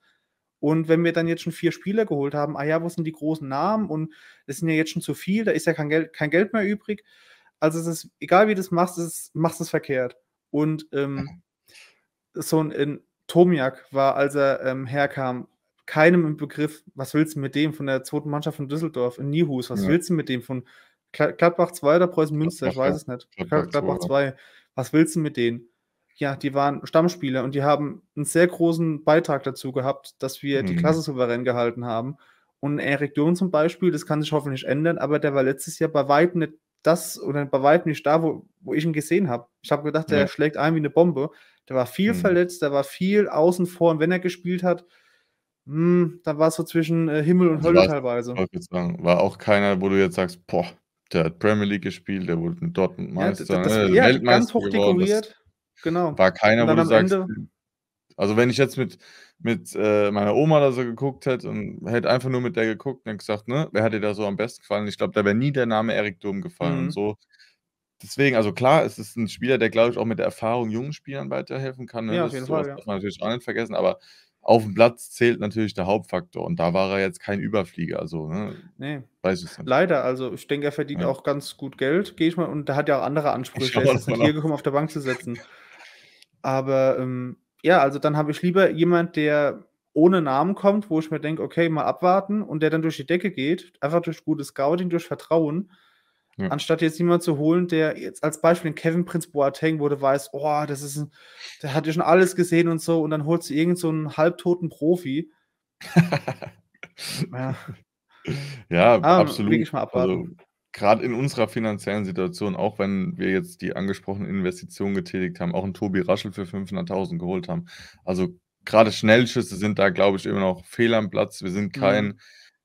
B: Und wenn wir dann jetzt schon vier Spieler geholt haben, ah ja, wo sind die großen Namen? Und es sind ja jetzt schon zu viel, da ist ja kein Geld, kein Geld mehr übrig. Also es ist, egal wie du es machst, es, machst es verkehrt. Und ähm, mhm. so ein, ein Tomiak war, als er ähm, herkam, keinem im Begriff, was willst du mit dem von der zweiten Mannschaft von Düsseldorf in Nihus? Was ja. willst du mit dem von Gladbach 2 oder Preußen Münster? Ich weiß es nicht. Gladbach 2. Was willst du mit denen? ja, die waren Stammspieler und die haben einen sehr großen Beitrag dazu gehabt, dass wir mhm. die Klasse souverän gehalten haben. Und Erik Dürn zum Beispiel, das kann sich hoffentlich ändern, aber der war letztes Jahr bei weitem nicht das oder bei weitem nicht da, wo, wo ich ihn gesehen habe. Ich habe gedacht, der ja. schlägt ein wie eine Bombe. Der war viel mhm. verletzt, der war viel außen vor und wenn er gespielt hat, hm, da war es so zwischen äh, Himmel und also Hölle teilweise.
A: Sagen, war auch keiner, wo du jetzt sagst, boah, der hat Premier League gespielt, der wurde in Dortmund Meister, ja, das, das, ne, ja, Weltmeister ganz hoch geworden, dekoriert.
B: Genau. War keiner, wo du sagst. Ende...
A: Also, wenn ich jetzt mit, mit äh, meiner Oma da so geguckt hätte und hätte einfach nur mit der geguckt und gesagt, ne, wer hat dir da so am besten gefallen? Ich glaube, da wäre nie der Name Erik Durm gefallen mhm. und so. Deswegen, also klar, es ist ein Spieler, der, glaube ich, auch mit der Erfahrung jungen Spielern weiterhelfen kann. Ne? Ja, auf jeden Fall. Das ja. darf man natürlich auch nicht vergessen, aber auf dem Platz zählt natürlich der Hauptfaktor und da war er jetzt kein Überflieger, also ne? nee. weiß ich
B: nicht. Leider, also ich denke, er verdient ja. auch ganz gut Geld, gehe ich mal, und da hat ja auch andere Ansprüche. Er ist nicht hier gekommen, auf der Bank zu setzen. Aber ähm, ja, also dann habe ich lieber jemand, der ohne Namen kommt, wo ich mir denke, okay, mal abwarten und der dann durch die Decke geht, einfach durch gutes Scouting, durch Vertrauen, ja. anstatt jetzt jemanden zu holen, der jetzt als Beispiel Kevin Prince Boateng wurde, weiß, oh, das ist ein, der hat ja schon alles gesehen und so und dann holst du irgendeinen so halbtoten Profi. ja.
A: ja, ah, absolut. Also, gerade in unserer finanziellen Situation, auch wenn wir jetzt die angesprochenen Investitionen getätigt haben, auch einen Tobi Raschel für 500.000 geholt haben. Also gerade Schnellschüsse sind da, glaube ich, immer noch fehl am Platz. Wir sind mhm. kein mhm.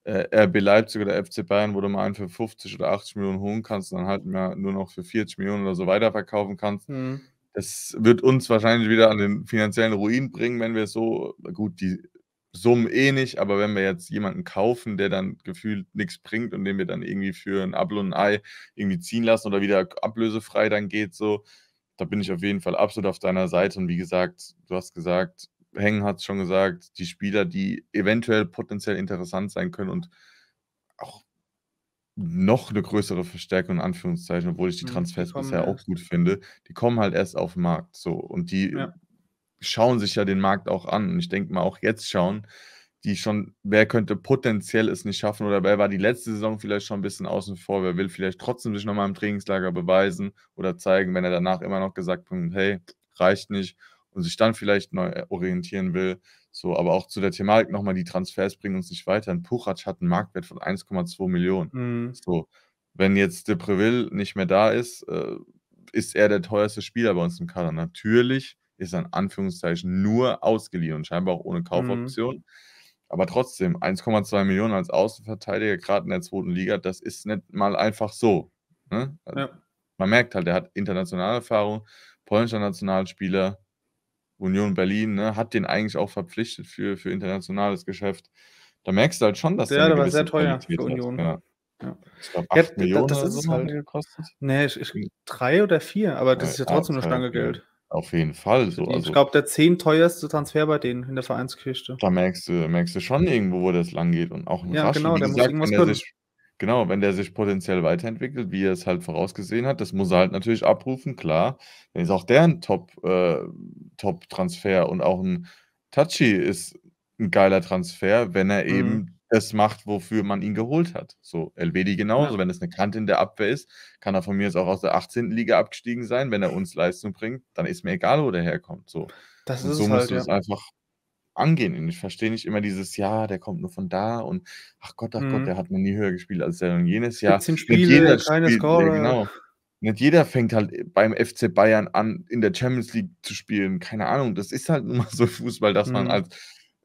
A: äh, RB Leipzig oder FC Bayern, wo du mal einen für 50 oder 80 Millionen holen kannst und dann halt mehr, nur noch für 40 Millionen oder so weiterverkaufen kannst. Mhm. Das wird uns wahrscheinlich wieder an den finanziellen Ruin bringen, wenn wir so, gut, die Summen eh nicht, aber wenn wir jetzt jemanden kaufen, der dann gefühlt nichts bringt und den wir dann irgendwie für ein Apfel und ein Ei irgendwie ziehen lassen oder wieder ablösefrei dann geht, so, da bin ich auf jeden Fall absolut auf deiner Seite. Und wie gesagt, du hast gesagt, Hängen hat es schon gesagt, die Spieler, die eventuell potenziell interessant sein können und auch noch eine größere Verstärkung in Anführungszeichen, obwohl ich die mhm, Transfers die bisher ja auch gut finde, die kommen halt erst auf den Markt. So. Und die ja schauen sich ja den Markt auch an. Und ich denke mal, auch jetzt schauen die schon, wer könnte potenziell es nicht schaffen oder wer war die letzte Saison vielleicht schon ein bisschen außen vor, wer will vielleicht trotzdem sich nochmal im Trainingslager beweisen oder zeigen, wenn er danach immer noch gesagt hat, hey, reicht nicht und sich dann vielleicht neu äh, orientieren will. So, aber auch zu der Thematik nochmal, die Transfers bringen uns nicht weiter. Ein Puchatsch hat einen Marktwert von 1,2 Millionen. Mhm. So, wenn jetzt De Preville nicht mehr da ist, äh, ist er der teuerste Spieler bei uns im Kader. Natürlich ist in Anführungszeichen nur ausgeliehen und scheinbar auch ohne mhm. Kaufoption. Mhm. Aber trotzdem, 1,2 Millionen als Außenverteidiger, gerade in der zweiten Liga, das ist nicht mal einfach so. Ne? Also, ja. Man merkt halt, er hat internationale Erfahrung, polnischer Nationalspieler, Union Berlin, ne, hat den eigentlich auch verpflichtet für, für internationales Geschäft. Da merkst du halt schon, dass der, der war sehr teuer Qualität für Union. Hat, ja. ja. Ich glaube, 8 ja, Millionen das, ist ist so halt,
B: gekostet. Nee, ich, ich, hm. drei oder vier, aber das ja, äh, ist ja trotzdem eine Stange Geld. Auf jeden Fall. So, ich also glaube, der zehn teuerste Transfer bei denen in der Vereinskiste. Da merkst du, merkst du schon irgendwo,
A: wo das lang geht. Und auch ein ja, genau, der gesagt, muss irgendwas können. Sich, genau, wenn der sich potenziell weiterentwickelt, wie er es halt vorausgesehen hat, das muss er halt natürlich abrufen, klar. Dann ist auch der ein äh, Top-Transfer äh, Top und auch ein Touchy ist ein geiler Transfer, wenn er mhm. eben das macht, wofür man ihn geholt hat. So, Elvedi genauso. Ja. Wenn es eine Kante in der Abwehr ist, kann er von mir jetzt auch aus der 18. Liga abgestiegen sein. Wenn er uns Leistung bringt, dann ist mir egal, wo der herkommt. So, das und ist so musst halt, du ja. es einfach angehen. Und ich verstehe nicht immer dieses, ja, der kommt nur von da und ach Gott, ach mhm. Gott, der hat noch nie höher gespielt als der und jenes Jahr. 17 Spiele, keine Score. Ja, genau. Nicht jeder fängt halt beim FC Bayern an, in der Champions League zu spielen. Keine Ahnung, das ist halt nun mal so Fußball, dass mhm. man als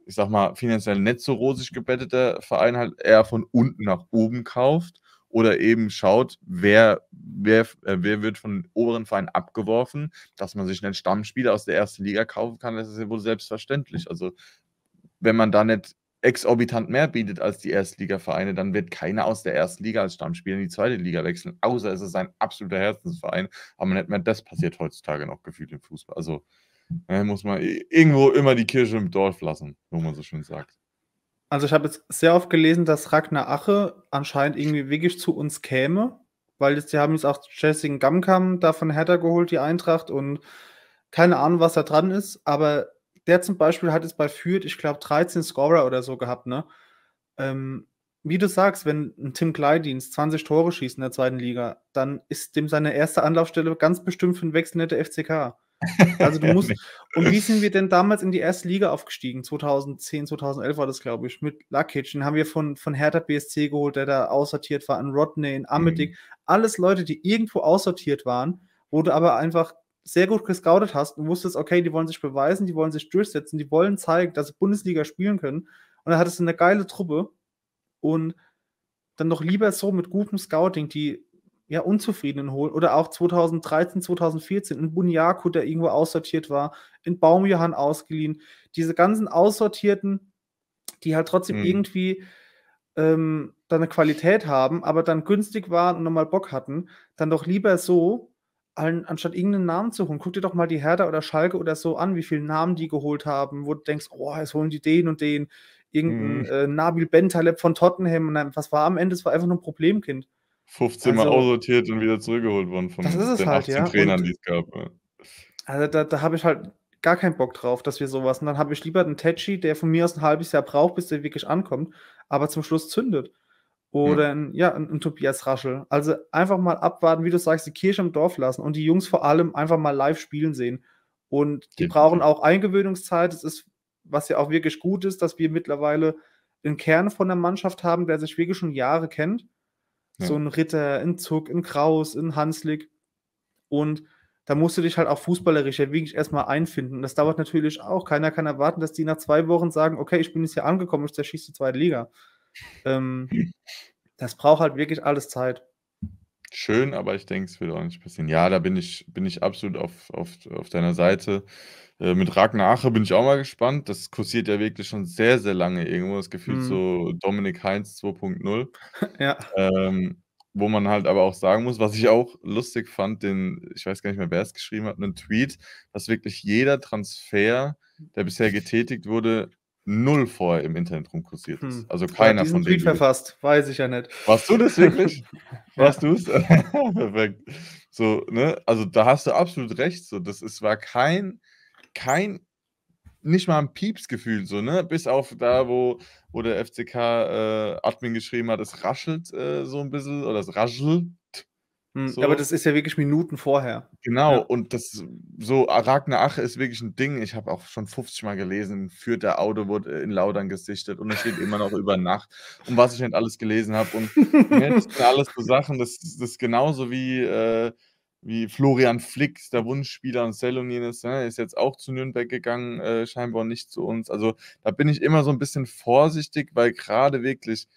A: ich sag mal, finanziell nicht so rosig gebetteter Verein halt eher von unten nach oben kauft oder eben schaut, wer, wer, äh, wer wird von oberen Vereinen abgeworfen, dass man sich einen Stammspieler aus der ersten Liga kaufen kann, das ist ja wohl selbstverständlich. Also wenn man da nicht exorbitant mehr bietet als die Erstligavereine, dann wird keiner aus der ersten Liga als Stammspieler in die zweite Liga wechseln, außer es ist ein absoluter Herzensverein. Aber nicht mehr das passiert heutzutage noch gefühlt im Fußball. Also ja, muss man irgendwo immer die Kirche im Dorf lassen, wo man so schön sagt.
B: Also ich habe jetzt sehr oft gelesen, dass Ragnar Ache anscheinend irgendwie wirklich zu uns käme, weil jetzt, die haben jetzt auch Jessing Gamkam da von Hertha geholt, die Eintracht, und keine Ahnung, was da dran ist, aber der zum Beispiel hat jetzt bei Fürth, ich glaube, 13 Scorer oder so gehabt, ne? Ähm, wie du sagst, wenn ein Tim Kleidienst 20 Tore schießt in der zweiten Liga, dann ist dem seine erste Anlaufstelle ganz bestimmt für den Wechsel nicht der FCK. Also du musst. und wie sind wir denn damals in die erste Liga aufgestiegen? 2010, 2011 war das, glaube ich, mit Lakic. Den haben wir von, von Hertha BSC geholt, der da aussortiert war, an Rodney, in Amedik. Mhm. Alles Leute, die irgendwo aussortiert waren, wo du aber einfach sehr gut gescoutet hast und wusstest, okay, die wollen sich beweisen, die wollen sich durchsetzen, die wollen zeigen, dass sie Bundesliga spielen können. Und da hattest du eine geile Truppe und dann noch lieber so mit gutem Scouting, die ja, Unzufriedenen holen. Oder auch 2013, 2014 in Bunyaku, der irgendwo aussortiert war, in Baumjohann ausgeliehen. Diese ganzen Aussortierten, die halt trotzdem mhm. irgendwie ähm, dann eine Qualität haben, aber dann günstig waren und nochmal Bock hatten, dann doch lieber so, anstatt irgendeinen Namen zu holen. Guck dir doch mal die Herder oder Schalke oder so an, wie viele Namen die geholt haben, wo du denkst, oh, jetzt holen die den und den. Irgendein mhm. äh, Nabil Bentaleb von Tottenham. Und was war am Ende? Es war einfach nur ein Problemkind.
A: 15 Mal also aussortiert und wieder zurückgeholt worden von das ist den halt, 18 ja. Trainern, die es gab. Ja.
B: Also da, da habe ich halt gar keinen Bock drauf, dass wir sowas. Und dann habe ich lieber einen Tetschi, der von mir aus ein halbes Jahr braucht, bis der wirklich ankommt, aber zum Schluss zündet. Hm. Oder ein, ja, ein, ein, Tobias Raschel. Also einfach mal abwarten, wie du sagst, die Kirche im Dorf lassen und die Jungs vor allem einfach mal live spielen sehen. Und die Geht brauchen auch Eingewöhnungszeit. Das ist, was ja auch wirklich gut ist, dass wir mittlerweile einen Kern von der Mannschaft haben, der sich wirklich schon Jahre kennt so ein Ritter, ein Zuck, ein Kraus, ein Hanslik. Und da musst du dich halt auch fußballerisch ja wirklich erstmal einfinden. Und Das dauert natürlich auch. Keiner kann erwarten, dass die nach zwei Wochen sagen, okay, ich bin jetzt hier angekommen, ich zerschieße die zweite Liga. Ähm, das braucht halt wirklich alles Zeit. Schön, aber ich denke, es wird auch nicht passieren. Ja, da bin
A: ich, bin ich absolut auf, auf, auf deiner Seite. Äh, mit Ragnar Ache bin ich auch mal gespannt. Das kursiert ja wirklich schon sehr, sehr lange irgendwo. Das Gefühl mhm. so Dominik Heinz 2.0. ja. Ähm, wo man halt aber auch sagen muss, was ich auch lustig fand, den, ich weiß gar nicht mehr, wer es geschrieben hat, einen Tweet, dass wirklich jeder Transfer, der bisher getätigt wurde, null vorher im Internet rumkursiert hm. ist. Hm. Also keiner ja, von denen. Tweet verfasst, weiß ich ja nicht. Warst du das wirklich? Warst du es? Perfekt. So, ne? Also da hast du absolut recht. So, das ist, war kein kein, nicht mal ein Piepsgefühl, so, ne? Bis auf da, wo, wo der FCK-Admin äh, geschrieben hat, es raschelt äh, so ein bisschen oder es raschelt. Hm, so. Aber das ist
B: ja wirklich Minuten vorher.
A: Genau, ja. und das so Aragna Ache ist wirklich ein Ding. Ich habe auch schon 50 Mal gelesen, führt der Auto wurde äh, in Laudern gesichtet und es steht immer noch über Nacht. Und was ich nicht halt alles gelesen habe. Und, jetzt alles so Sachen, das, das ist genauso wie äh, wie Florian Flick, der Wunschspieler und Cell und ist jetzt auch zu Nürnberg gegangen, äh, scheinbar nicht zu uns. Also da bin ich immer so ein bisschen vorsichtig, weil gerade wirklich,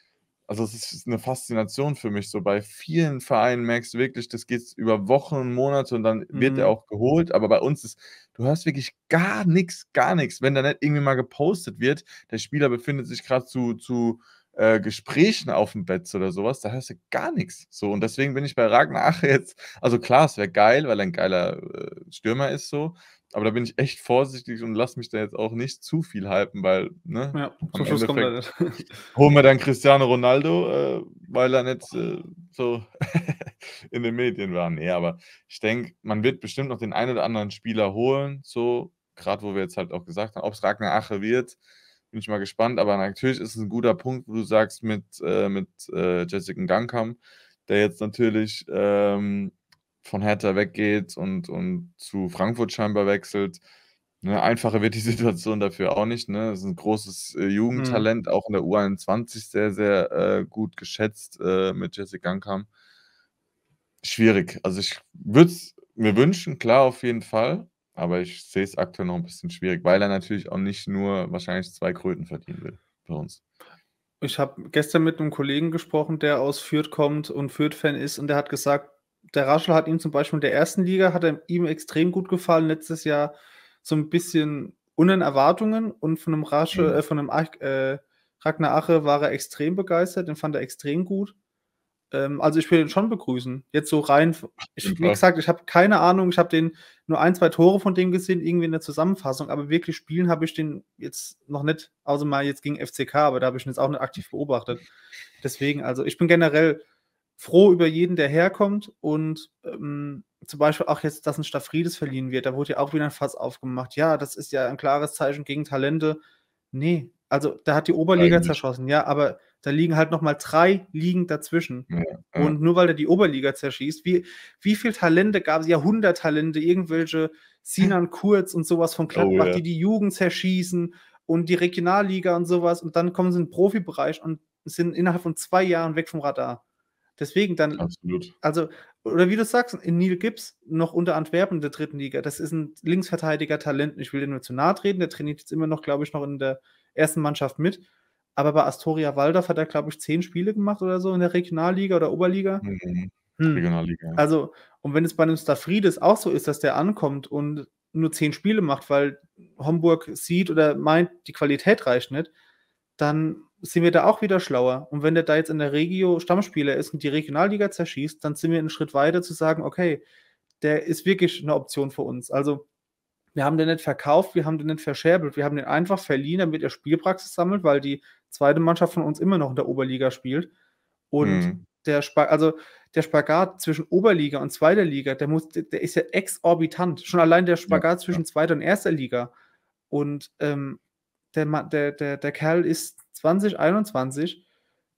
A: also es ist eine Faszination für mich. So bei vielen Vereinen merkst du wirklich, das geht über Wochen und Monate und dann mhm. wird er auch geholt. Aber bei uns ist, du hörst wirklich gar nichts, gar nichts. Wenn da nicht irgendwie mal gepostet wird, der Spieler befindet sich gerade zu, zu äh, Gesprächen auf dem Bett oder sowas, da hörst du gar nichts. So, und deswegen bin ich bei Ragnar jetzt, also klar, es wäre geil, weil er ein geiler äh, Stürmer ist so, aber da bin ich echt vorsichtig und lass mich da jetzt auch nicht zu viel hypen, weil, ne? Ja, zum Schluss kommt er nicht. Holen wir dann Cristiano Ronaldo, äh, weil er nicht äh, so in den Medien war. Nee, aber ich denke, man wird bestimmt noch den einen oder anderen Spieler holen, so, gerade wo wir jetzt halt auch gesagt haben, ob es Ragnar Ache wird, bin ich mal gespannt, aber natürlich ist es ein guter Punkt, wo du sagst, mit, äh, mit äh, Jessica Gangkamp, der jetzt natürlich ähm, von Hertha weggeht und, und zu Frankfurt scheinbar wechselt. Ne, einfacher wird die Situation dafür auch nicht. Ne? Das ist ein großes äh, mhm. Jugendtalent, mhm. auch in der U21 sehr, sehr äh, gut geschätzt äh, mit Jessica Gangkamp. Schwierig. Also ich würde es mir wünschen, klar, auf jeden Fall aber ich sehe es aktuell noch ein bisschen schwierig, weil er natürlich auch nicht nur wahrscheinlich zwei Kröten verdienen will bei uns.
B: Ich habe gestern mit einem Kollegen gesprochen, der aus Fürth kommt und Fürth-Fan ist und der hat gesagt, der Raschel hat ihm zum Beispiel in der ersten Liga, hat er ihm extrem gut gefallen, letztes Jahr so ein bisschen unen Erwartungen und von einem Raschel, mhm. äh, von einem Ach, äh, Ragnar Ache war er extrem begeistert, den fand er extrem gut. Ähm, also ich will ihn schon begrüßen. Jetzt so rein. Ich, wie gesagt, ich habe keine Ahnung. Ich habe den nur ein, zwei Tore von dem gesehen, irgendwie in der Zusammenfassung. Aber wirklich spielen habe ich den jetzt noch nicht. Außer mal jetzt gegen FCK, aber da habe ich ihn jetzt auch nicht aktiv beobachtet. Deswegen, also ich bin generell froh über jeden, der herkommt und ähm, zum Beispiel auch jetzt, dass ein Staffrides verliehen wird, da wurde ja auch wieder ein Fass aufgemacht. Ja, das ist ja ein klares Zeichen gegen Talente. Nee, also da hat die Oberliga zerschossen, ja, aber da liegen halt nochmal drei Ligen dazwischen. Ja, und nur weil er die Oberliga zerschießt, wie, wie viel Talente gab es? Ja, 100 Talente, irgendwelche Sinan Kurz und sowas von Gladbach, oh, ja. die die Jugend zerschießen und die Regionalliga und sowas. Und dann kommen sie in den Profibereich und sind innerhalb von zwei Jahren weg vom Radar. Deswegen dann, Absolut. also, oder wie du sagst, in Neil Gibbs noch unter Antwerpen in der dritten Liga. Das ist ein Linksverteidiger Talent. Ich will dir nur zu nahe treten. Der trainiert jetzt immer noch, glaube ich, noch in der ersten Mannschaft mit. Aber bei Astoria Waldorf hat er, glaube ich, zehn Spiele gemacht oder so in der Regionalliga oder Oberliga. Mhm.
A: Hm. Regionalliga.
B: Also, und wenn es bei einem Stafrides auch so ist, dass der ankommt und nur zehn Spiele macht, weil Homburg sieht oder meint, die Qualität reicht nicht, dann sind wir da auch wieder schlauer. Und wenn der da jetzt in der Regio Stammspieler ist und die Regionalliga zerschießt, dann sind wir einen Schritt weiter zu sagen, okay, der ist wirklich eine Option für uns. Also wir haben den nicht verkauft, wir haben den nicht verscherbelt, wir haben den einfach verliehen, damit er Spielpraxis sammelt, weil die zweite Mannschaft von uns immer noch in der Oberliga spielt. Und mhm. der, Sp also der Spagat zwischen Oberliga und zweiter Liga, der, muss, der ist ja exorbitant. Schon allein der Spagat ja, zwischen ja. zweiter und erster Liga. Und ähm, der, der, der, der Kerl ist 2021.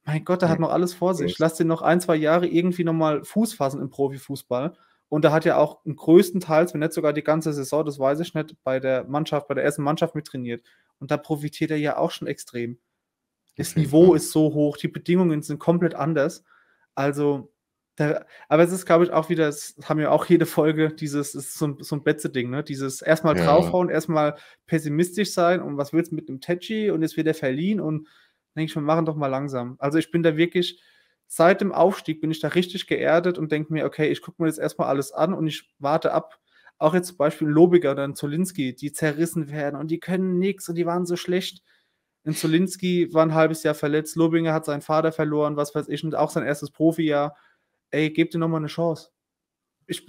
B: Mein Gott, der ja. hat noch alles vor sich. Lass den noch ein, zwei Jahre irgendwie nochmal Fuß fassen im Profifußball. Und da hat ja auch größtenteils, wenn nicht sogar die ganze Saison, das weiß ich nicht, bei der Mannschaft, bei der ersten Mannschaft mit trainiert. Und da profitiert er ja auch schon extrem. Das Niveau ist so hoch, die Bedingungen sind komplett anders. Also, da, aber es ist, glaube ich, auch wieder, das haben wir auch jede Folge, dieses, ist so ein, so ein Betze-Ding, ne? Dieses erstmal ja. draufhauen, erstmal pessimistisch sein und was willst du mit einem Tetschi und jetzt wird er verliehen und denke ich, wir machen doch mal langsam. Also ich bin da wirklich, seit dem Aufstieg bin ich da richtig geerdet und denke mir, okay, ich gucke mir jetzt erstmal alles an und ich warte ab. Auch jetzt zum Beispiel Lobiger oder Zolinski, die zerrissen werden und die können nichts und die waren so schlecht. In Zolinski war ein halbes Jahr verletzt, Lobinger hat seinen Vater verloren, was weiß ich, und auch sein erstes Profijahr. Ey, gebt dir nochmal eine Chance. Ich,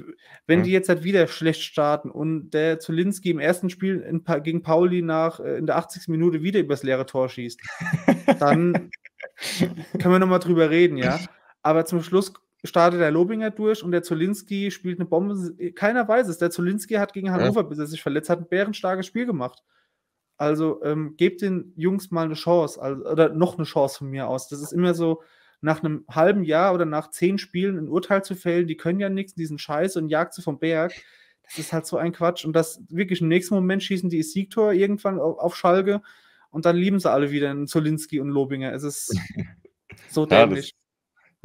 B: wenn mhm. die jetzt halt wieder schlecht starten und der Zulinski im ersten Spiel in, gegen Pauli nach äh, in der 80. Minute wieder übers leere Tor schießt, dann können wir nochmal drüber reden, ja. Aber zum Schluss startet der Lobinger durch und der Zolinski spielt eine Bombe. Keiner weiß es. Der Zolinski hat gegen Hannover, ja. bis er sich verletzt hat, ein bärenstarkes Spiel gemacht. Also ähm, gebt den Jungs mal eine Chance also, oder noch eine Chance von mir aus. Das ist immer so, nach einem halben Jahr oder nach zehn Spielen ein Urteil zu fällen, die können ja nichts, diesen Scheiß und jagt sie vom Berg. Das ist halt so ein Quatsch. Und das wirklich im nächsten Moment schießen die Siegtor irgendwann auf, auf Schalke und dann lieben sie alle wieder in Zolinski und Lobinger. Es ist so dämlich. Ja,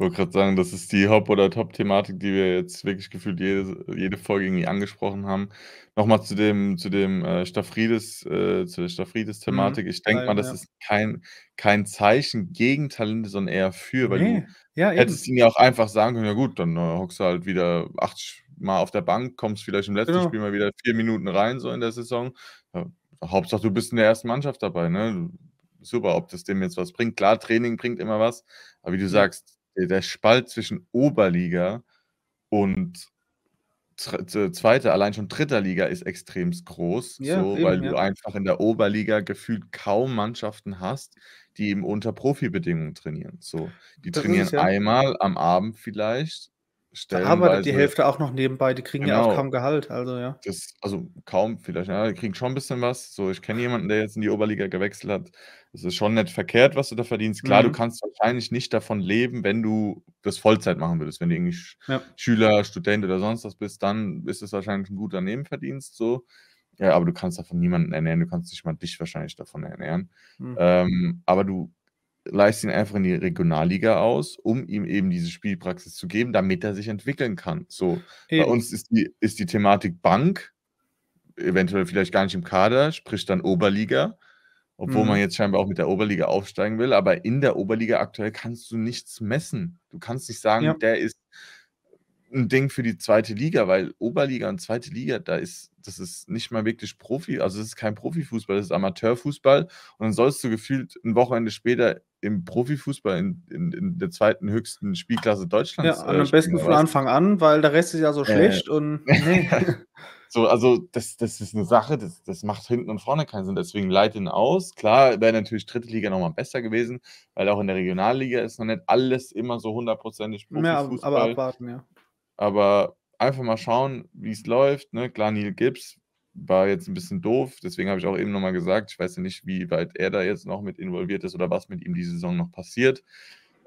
A: ich wollte gerade sagen, das ist die Hop- oder Top-Thematik, die wir jetzt wirklich gefühlt jede, jede Folge irgendwie angesprochen haben. Nochmal zu dem, zu dem äh, Staffrides, äh, zu der Staffrides-Thematik. Mhm, ich denke mal, das ja. ist kein, kein Zeichen gegen Talente, sondern eher für, weil nee. du ja, hättest eben. ihn ja auch einfach sagen können, ja gut, dann äh, hockst du halt wieder 80 Mal auf der Bank, kommst vielleicht im letzten genau. Spiel mal wieder vier Minuten rein, so in der Saison. Hauptsache, du bist in der ersten Mannschaft dabei, ne? Super, ob das dem jetzt was bringt. Klar, Training bringt immer was, aber wie du sagst, der Spalt zwischen Oberliga und zweite, allein schon dritter Liga ist extrem groß, ja, so, eben, weil ja. du einfach in der Oberliga gefühlt kaum Mannschaften hast, die eben unter Profibedingungen trainieren. So, die das trainieren ja. einmal am Abend vielleicht Arbeitet die Hälfte
B: auch noch nebenbei, die kriegen genau, ja auch genau. kaum Gehalt, also ja.
A: Das, also kaum vielleicht, ja, die kriegen schon ein bisschen was. So, ich kenne jemanden, der jetzt in die Oberliga gewechselt hat. Es ist schon nicht verkehrt, was du da verdienst. Klar, mhm. du kannst wahrscheinlich nicht davon leben, wenn du das Vollzeit machen würdest. Wenn du irgendwie ja. Schüler, Student oder sonst was bist, dann ist es wahrscheinlich ein guter Nebenverdienst, so. Ja, aber du kannst davon niemanden ernähren, du kannst nicht mal dich wahrscheinlich davon ernähren. Mhm. Ähm, aber du leist ihn einfach in die Regionalliga aus, um ihm eben diese Spielpraxis zu geben, damit er sich entwickeln kann. So, eben. bei uns ist die, ist die Thematik Bank, eventuell vielleicht gar nicht im Kader, sprich dann Oberliga,
B: obwohl mhm. man jetzt
A: scheinbar auch mit der Oberliga aufsteigen will, aber in der Oberliga aktuell kannst du nichts messen. Du kannst nicht sagen, ja. der ist ein Ding für die zweite Liga, weil Oberliga und zweite Liga, da ist, das ist nicht mal wirklich Profi, also das ist kein Profifußball, das ist Amateurfußball. Und dann sollst du gefühlt ein Wochenende später im Profifußball in, in, in der zweiten höchsten Spielklasse Deutschlands. Ja, äh, am äh, besten von Anfang
B: an, weil der Rest ist ja so äh. schlecht äh, und.
A: so, also das, das ist eine Sache, das, das macht hinten und vorne keinen Sinn. Deswegen leiten aus. Klar, wäre natürlich dritte Liga nochmal besser gewesen, weil auch in der Regionalliga ist noch nicht alles immer so hundertprozentig Profifußball. Ja, aber
B: abwarten, ja.
A: Aber einfach mal schauen, wie es läuft. Ne? Klar, Neil Gibbs war jetzt ein bisschen doof, deswegen habe ich auch eben nochmal gesagt, ich weiß ja nicht, wie weit er da jetzt noch mit involviert ist oder was mit ihm die Saison noch passiert.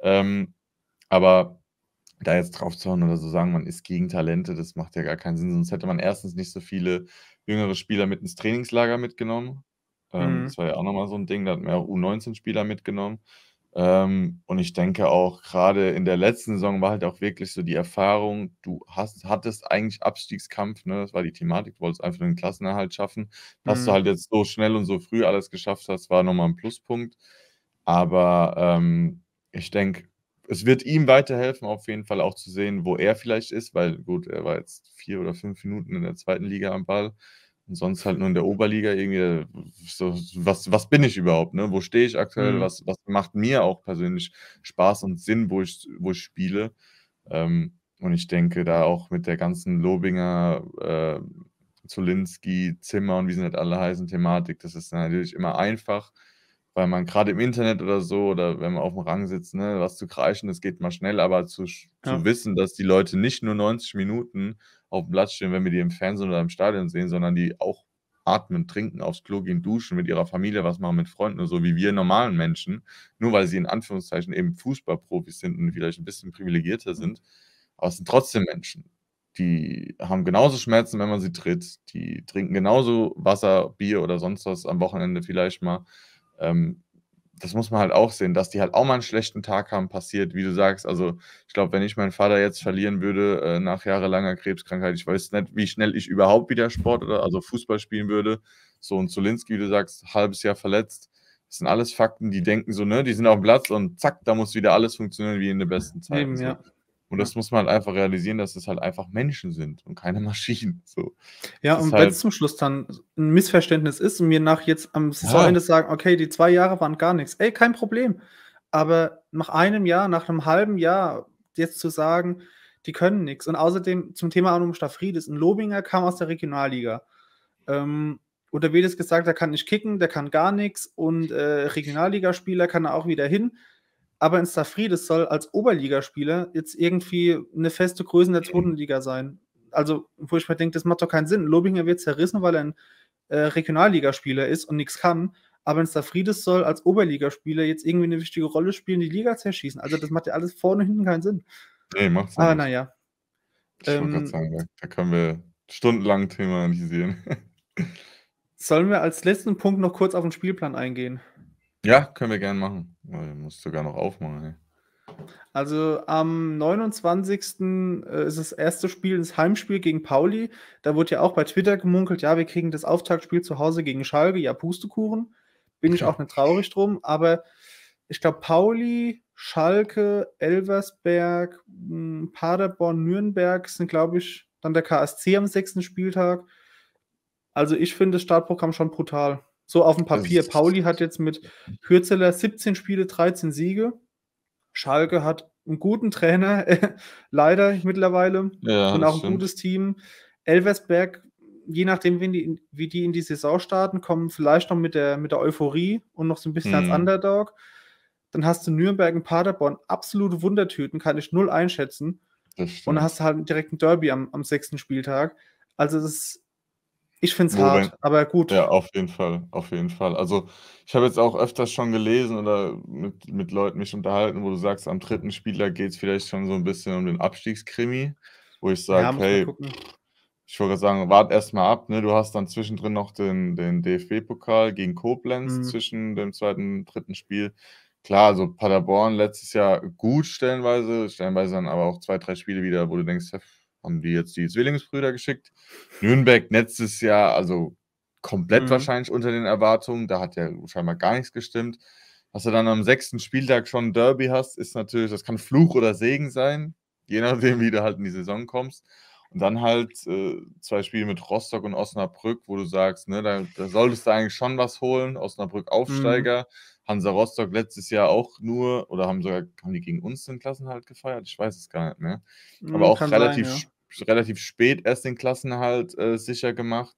A: Ähm, aber da jetzt drauf zu hauen oder so sagen, man ist gegen Talente, das macht ja gar keinen Sinn. Sonst hätte man erstens nicht so viele jüngere Spieler mit ins Trainingslager mitgenommen. Ähm, mhm. Das war ja auch nochmal so ein Ding, da hatten wir auch U19-Spieler mitgenommen. Ähm, und ich denke auch, gerade in der letzten Saison war halt auch wirklich so die Erfahrung, du hast, hattest eigentlich Abstiegskampf, ne? das war die Thematik, du wolltest einfach den Klassenerhalt schaffen. Dass mhm. du halt jetzt so schnell und so früh alles geschafft hast, war nochmal ein Pluspunkt. Aber ähm, ich denke, es wird ihm weiterhelfen, auf jeden Fall auch zu sehen, wo er vielleicht ist, weil gut, er war jetzt vier oder fünf Minuten in der zweiten Liga am Ball. Und sonst halt nur in der Oberliga irgendwie, äh, so, was, was bin ich überhaupt, ne? Wo stehe ich aktuell? Mhm. Was, was macht mir auch persönlich Spaß und Sinn, wo ich, wo ich spiele? Ähm, und ich denke, da auch mit der ganzen Lobinger, äh, Zulinski, Zimmer und wie sie nicht alle heißen, Thematik, das ist natürlich immer einfach weil man gerade im Internet oder so oder wenn man auf dem Rang sitzt, ne, was zu kreischen, das geht mal schnell, aber zu, ja. zu wissen, dass die Leute nicht nur 90 Minuten auf dem Platz stehen, wenn wir die im Fernsehen oder im Stadion sehen, sondern die auch atmen, trinken, aufs Klo gehen, duschen, mit ihrer Familie was machen, mit Freunden, so wie wir normalen Menschen, nur weil sie in Anführungszeichen eben Fußballprofis sind und vielleicht ein bisschen privilegierter mhm. sind, aber es sind trotzdem Menschen. Die haben genauso Schmerzen, wenn man sie tritt, die trinken genauso Wasser, Bier oder sonst was am Wochenende vielleicht mal ähm, das muss man halt auch sehen, dass die halt auch mal einen schlechten Tag haben, passiert, wie du sagst. Also, ich glaube, wenn ich meinen Vater jetzt verlieren würde äh, nach jahrelanger Krebskrankheit, ich weiß nicht, wie schnell ich überhaupt wieder Sport oder also Fußball spielen würde. So ein Zulinski, wie du sagst, halbes Jahr verletzt. Das sind alles Fakten, die denken so, ne, die sind auf dem Platz und zack, da muss wieder alles funktionieren wie in der besten Zeit. Eben, also ja. Und das muss man halt einfach realisieren, dass es halt einfach Menschen sind und keine Maschinen. So.
B: Ja, das und wenn halt es halt... zum Schluss dann ein Missverständnis ist und wir nach jetzt am Saisonende ja. sagen, okay, die zwei Jahre waren gar nichts, ey, kein Problem. Aber nach einem Jahr, nach einem halben Jahr jetzt zu sagen, die können nichts. Und außerdem zum Thema Anum Stafridis, ein Lobinger kam aus der Regionalliga. Ähm, oder wird es gesagt, der kann nicht kicken, der kann gar nichts und äh, Regionalligaspieler kann er auch wieder hin aber in Stafrides soll als Oberligaspieler jetzt irgendwie eine feste Größe in der zweiten mhm. Liga sein. Also, wo ich mir denke, das macht doch keinen Sinn. Lobinger wird zerrissen, weil er ein äh, Regionalligaspieler ist und nichts kann. Aber in Stafrides soll als Oberligaspieler jetzt irgendwie eine wichtige Rolle spielen, die Liga zerschießen. Also, das macht ja alles vorne und hinten keinen Sinn. Nee, macht's nicht. Ah, naja. Ich ähm, sagen,
A: da, können wir stundenlang Thema thematisieren.
B: Sollen wir als letzten Punkt noch kurz auf den Spielplan eingehen? Ja, können wir gerne machen. Ich muss
A: sogar noch aufmachen. Ey.
B: Also am 29. Äh, ist das erste Spiel, ins Heimspiel gegen Pauli. Da wurde ja auch bei Twitter gemunkelt, ja, wir kriegen das Auftaktspiel zu Hause gegen Schalke. Ja, Pustekuchen. Bin ich auch nicht traurig drum, aber ich glaube, Pauli, Schalke, Elversberg, hm, Paderborn, Nürnberg sind, glaube ich, dann der KSC am sechsten Spieltag. Also ich finde das Startprogramm schon brutal. So auf dem also, Papier. Pauli hat jetzt mit Hürzeler 17 Spiele, 13 Siege. Schalke hat einen guten Trainer, leider mittlerweile. Ja, und auch ein gutes Team. Elversberg, je nachdem, wie die, wie die, in die Saison starten, kommen vielleicht noch mit der, mit der Euphorie und noch so ein bisschen mhm. als Underdog. Dann hast du Nürnberg und Paderborn, absolute Wundertüten, kann ich null einschätzen. Und dann hast du halt direkt ein Derby am, am sechsten Spieltag. Also, das ist ich finde es hart, aber gut. Ja,
A: auf jeden Fall, auf jeden Fall. Also ich habe jetzt auch öfters schon gelesen oder mit, mit Leuten mich unterhalten, wo du sagst, am dritten Spieler geht es vielleicht schon so ein bisschen um den Abstiegskrimi, wo ich sage, ja, hey, ich würde sagen, wart erstmal ab, ne? Du hast dann zwischendrin noch den, den DFB-Pokal gegen Koblenz mhm. zwischen dem zweiten und dritten Spiel. Klar, also Paderborn letztes Jahr gut stellenweise, stellenweise dann aber auch zwei, drei Spiele wieder, wo du denkst, haben die jetzt die Zwillingsbrüder geschickt. Nürnberg letztes Jahr, also komplett mhm. wahrscheinlich unter den Erwartungen. Da hat ja scheinbar gar nichts gestimmt. Dass du dann am sechsten Spieltag schon ein Derby hast, ist natürlich, das kann Fluch oder Segen sein, je nachdem, wie du halt in die Saison kommst. Und dann halt äh, zwei Spiele mit Rostock und Osnabrück, wo du sagst, ne, da, da solltest du eigentlich schon was holen. Osnabrück mhm. Aufsteiger. Mhm Hansa Rostock letztes Jahr auch nur, oder haben sogar, haben die gegen uns den Klassenhalt gefeiert? Ich weiß es gar nicht mehr. Aber hm, auch relativ, sein, ja. relativ spät erst den Klassenhalt äh, sicher gemacht.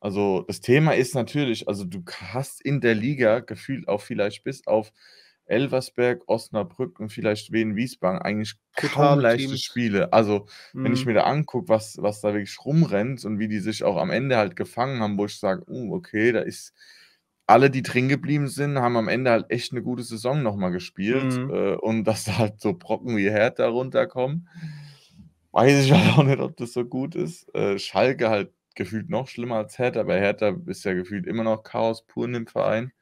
A: Also das Thema ist natürlich, also du hast in der Liga gefühlt auch vielleicht bis auf Elversberg, Osnabrück und vielleicht Wien Wiesbaden eigentlich kaum leichte Teams. Spiele. Also, mhm. wenn ich hm. mir da angucke, was, was da wirklich rumrennt und wie die sich auch am Ende halt gefangen haben, wo ich sage, uh, okay, da ist, alle, die drin geblieben sind, haben am Ende halt echt eine gute Saison nochmal gespielt. Mhm. Äh, und dass da halt so Brocken wie Hertha runterkommen, weiß ich halt auch nicht, ob das so gut ist. Äh, Schalke halt gefühlt noch schlimmer als Hertha, aber Hertha ist ja gefühlt immer noch Chaos pur in dem Verein.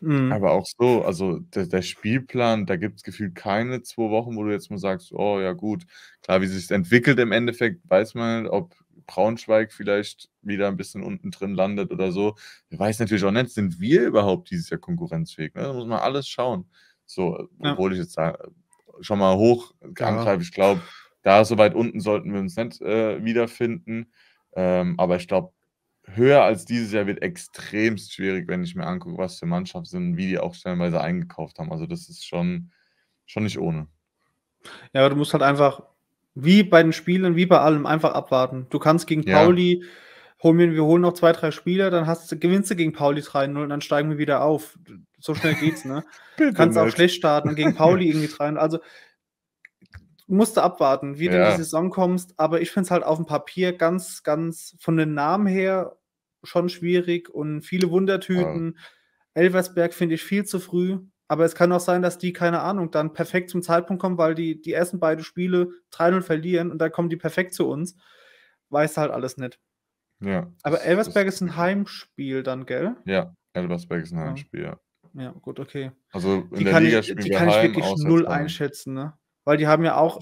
A: Mhm. Aber auch so, also der, der Spielplan, da gibt es gefühlt keine zwei Wochen, wo du jetzt mal sagst, oh ja gut, klar, wie sich entwickelt im Endeffekt, weiß man nicht, ob Braunschweig vielleicht wieder ein bisschen unten drin landet oder so. Wer weiß natürlich auch nicht, sind wir überhaupt dieses Jahr konkurrenzfähig? Ne? Da muss man alles schauen. So, äh, ja. obwohl ich jetzt sage, äh, schon mal hoch angreife, ja. ich glaube, da so weit unten sollten wir uns nicht äh, wiederfinden. Ähm, aber ich glaube, höher als dieses Jahr wird extremst schwierig, wenn ich mir angucke, was für Mannschaften sind, wie die auch stellenweise eingekauft haben. Also das ist schon, schon nicht ohne.
B: Ja, aber du musst halt einfach wie bei den Spielen, wie bei allem, einfach abwarten. Du kannst gegen ja. Pauli holen wir, wir holen noch zwei, drei Spieler, dann hast, gewinnst du gegen Pauli 3-0 und dann steigen wir wieder auf. So schnell geht's, ne? du Kannst auch schlecht starten gegen Pauli irgendwie 3 -0. Also musst du abwarten, wie ja. du in die Saison kommst, aber ich finde es halt auf dem Papier ganz, ganz von den Namen her schon schwierig und viele Wundertüten. Ja. Elversberg finde ich viel zu früh. Aber es kann auch sein, dass die, keine Ahnung, dann perfekt zum Zeitpunkt kommen, weil die, die ersten beiden Spiele 3-0 verlieren und dann kommen die perfekt zu uns. Weiß halt alles nicht. Ja. Aber Elversberg ist ein Heimspiel dann, gell? Ja,
A: Elversberg ist ein Heimspiel, ja.
B: Ja, gut, okay. Also in die der Liga ich, spielen Die wir kann heim, ich wirklich null einschätzen, ne? Weil die haben ja auch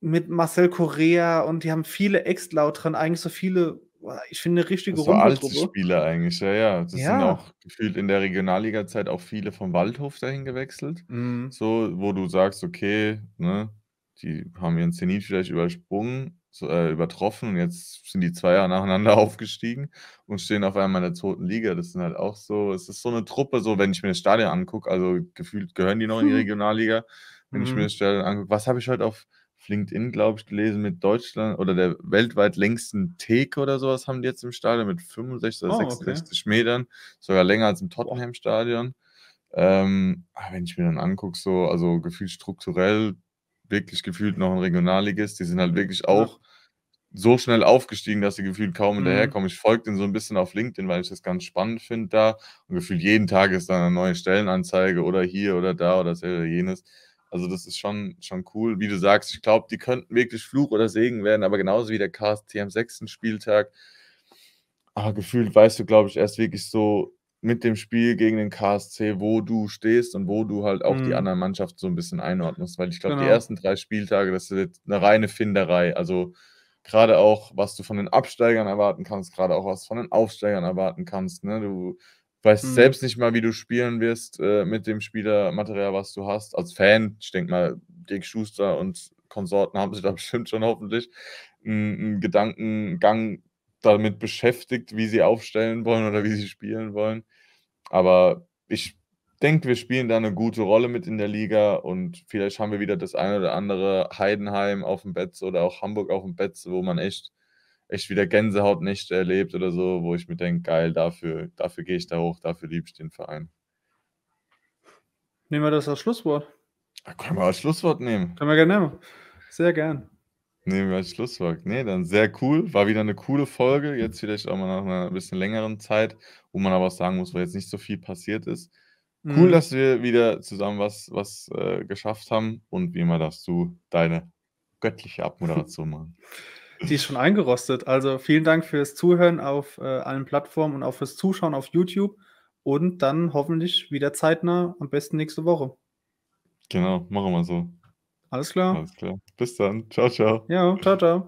B: mit Marcel Correa und die haben viele Ex-Lautern, eigentlich so viele ich finde, eine richtige so Rumpeltruppe. So
A: Spieler eigentlich, ja, ja. Das ja. sind auch gefühlt in der Regionalliga-Zeit auch viele vom Waldhof dahin gewechselt. Mhm. So, wo du sagst, okay, ne, die haben ihren Zenit vielleicht übersprungen, so, äh, übertroffen und jetzt sind die zwei Jahre nacheinander aufgestiegen und stehen auf einmal in der zweiten Liga. Das sind halt auch so, es ist so eine Truppe, so wenn ich mir das Stadion angucke, also gefühlt gehören die noch in die hm. Regionalliga, wenn mhm. ich mir mhm. das Stadion angucke. Was habe ich heute auf LinkedIn, glaube ich, gelesen mit Deutschland oder der weltweit längsten Theke oder sowas haben die jetzt im Stadion mit 65 oder oh, ah, 66 okay. Metern, sogar länger als im Tottenham-Stadion. Ähm, wenn ich mir dann angucke, so, also gefühlt strukturell, wirklich gefühlt noch ein Regionalligist, die sind halt wirklich auch so schnell aufgestiegen, dass sie gefühlt kaum mhm. hinterherkommen. Ich folge denen so ein bisschen auf LinkedIn, weil ich das ganz spannend finde da. Und gefühlt jeden Tag ist da eine neue Stellenanzeige oder hier oder da oder das oder jenes. Also das ist schon, schon cool. Wie du sagst, ich glaube, die könnten wirklich Fluch oder Segen werden, aber genauso wie der KSC am sechsten Spieltag. Aber ah, gefühlt weißt du, glaube ich, erst wirklich so mit dem Spiel gegen den KSC, wo du stehst und wo du halt auch mhm. die anderen Mannschaften so ein bisschen einordnest. Weil ich glaube, genau. die ersten drei Spieltage, das ist jetzt eine reine Finderei. Also gerade auch, was du von den Absteigern erwarten kannst, gerade auch was du von den Aufsteigern erwarten kannst. Ne? Du weißt hm. selbst nicht mal, wie du spielen wirst äh, mit dem Spielermaterial, was du hast. Als Fan, ich denke mal, Dirk Schuster und Konsorten haben sich da bestimmt schon hoffentlich einen Gedankengang damit beschäftigt, wie sie aufstellen wollen oder wie sie spielen wollen. Aber ich denke, wir spielen da eine gute Rolle mit in der Liga und vielleicht haben wir wieder das eine oder andere Heidenheim auf dem Bett oder auch Hamburg auf dem Bett, wo man echt echt wieder Gänsehaut nicht erlebt oder so, wo ich mir denke, geil, dafür, dafür gehe ich da hoch, dafür liebe ich den Verein.
B: Nehmen wir das als Schlusswort.
A: Da ah, können wir als Schlusswort nehmen. Können wir gerne nehmen. Sehr gern. Nehmen wir als Schlusswort. Nee, dann sehr cool. War wieder eine coole Folge. Jetzt vielleicht auch mal nach einer bisschen längeren Zeit, wo man aber auch sagen muss, wo jetzt nicht so viel passiert ist. Cool, mhm. dass wir wieder zusammen was, was äh, geschafft haben. Und wie immer darfst du deine göttliche Abmoderation machen.
B: die ist schon eingerostet. Also vielen Dank fürs Zuhören auf äh, allen Plattformen und auch fürs Zuschauen auf YouTube. Und dann hoffentlich wieder zeitnah, am besten nächste Woche.
A: Genau, machen wir so.
B: Alles klar. Alles klar.
A: Bis dann. Ciao, ciao.
B: Ja, ciao, ciao.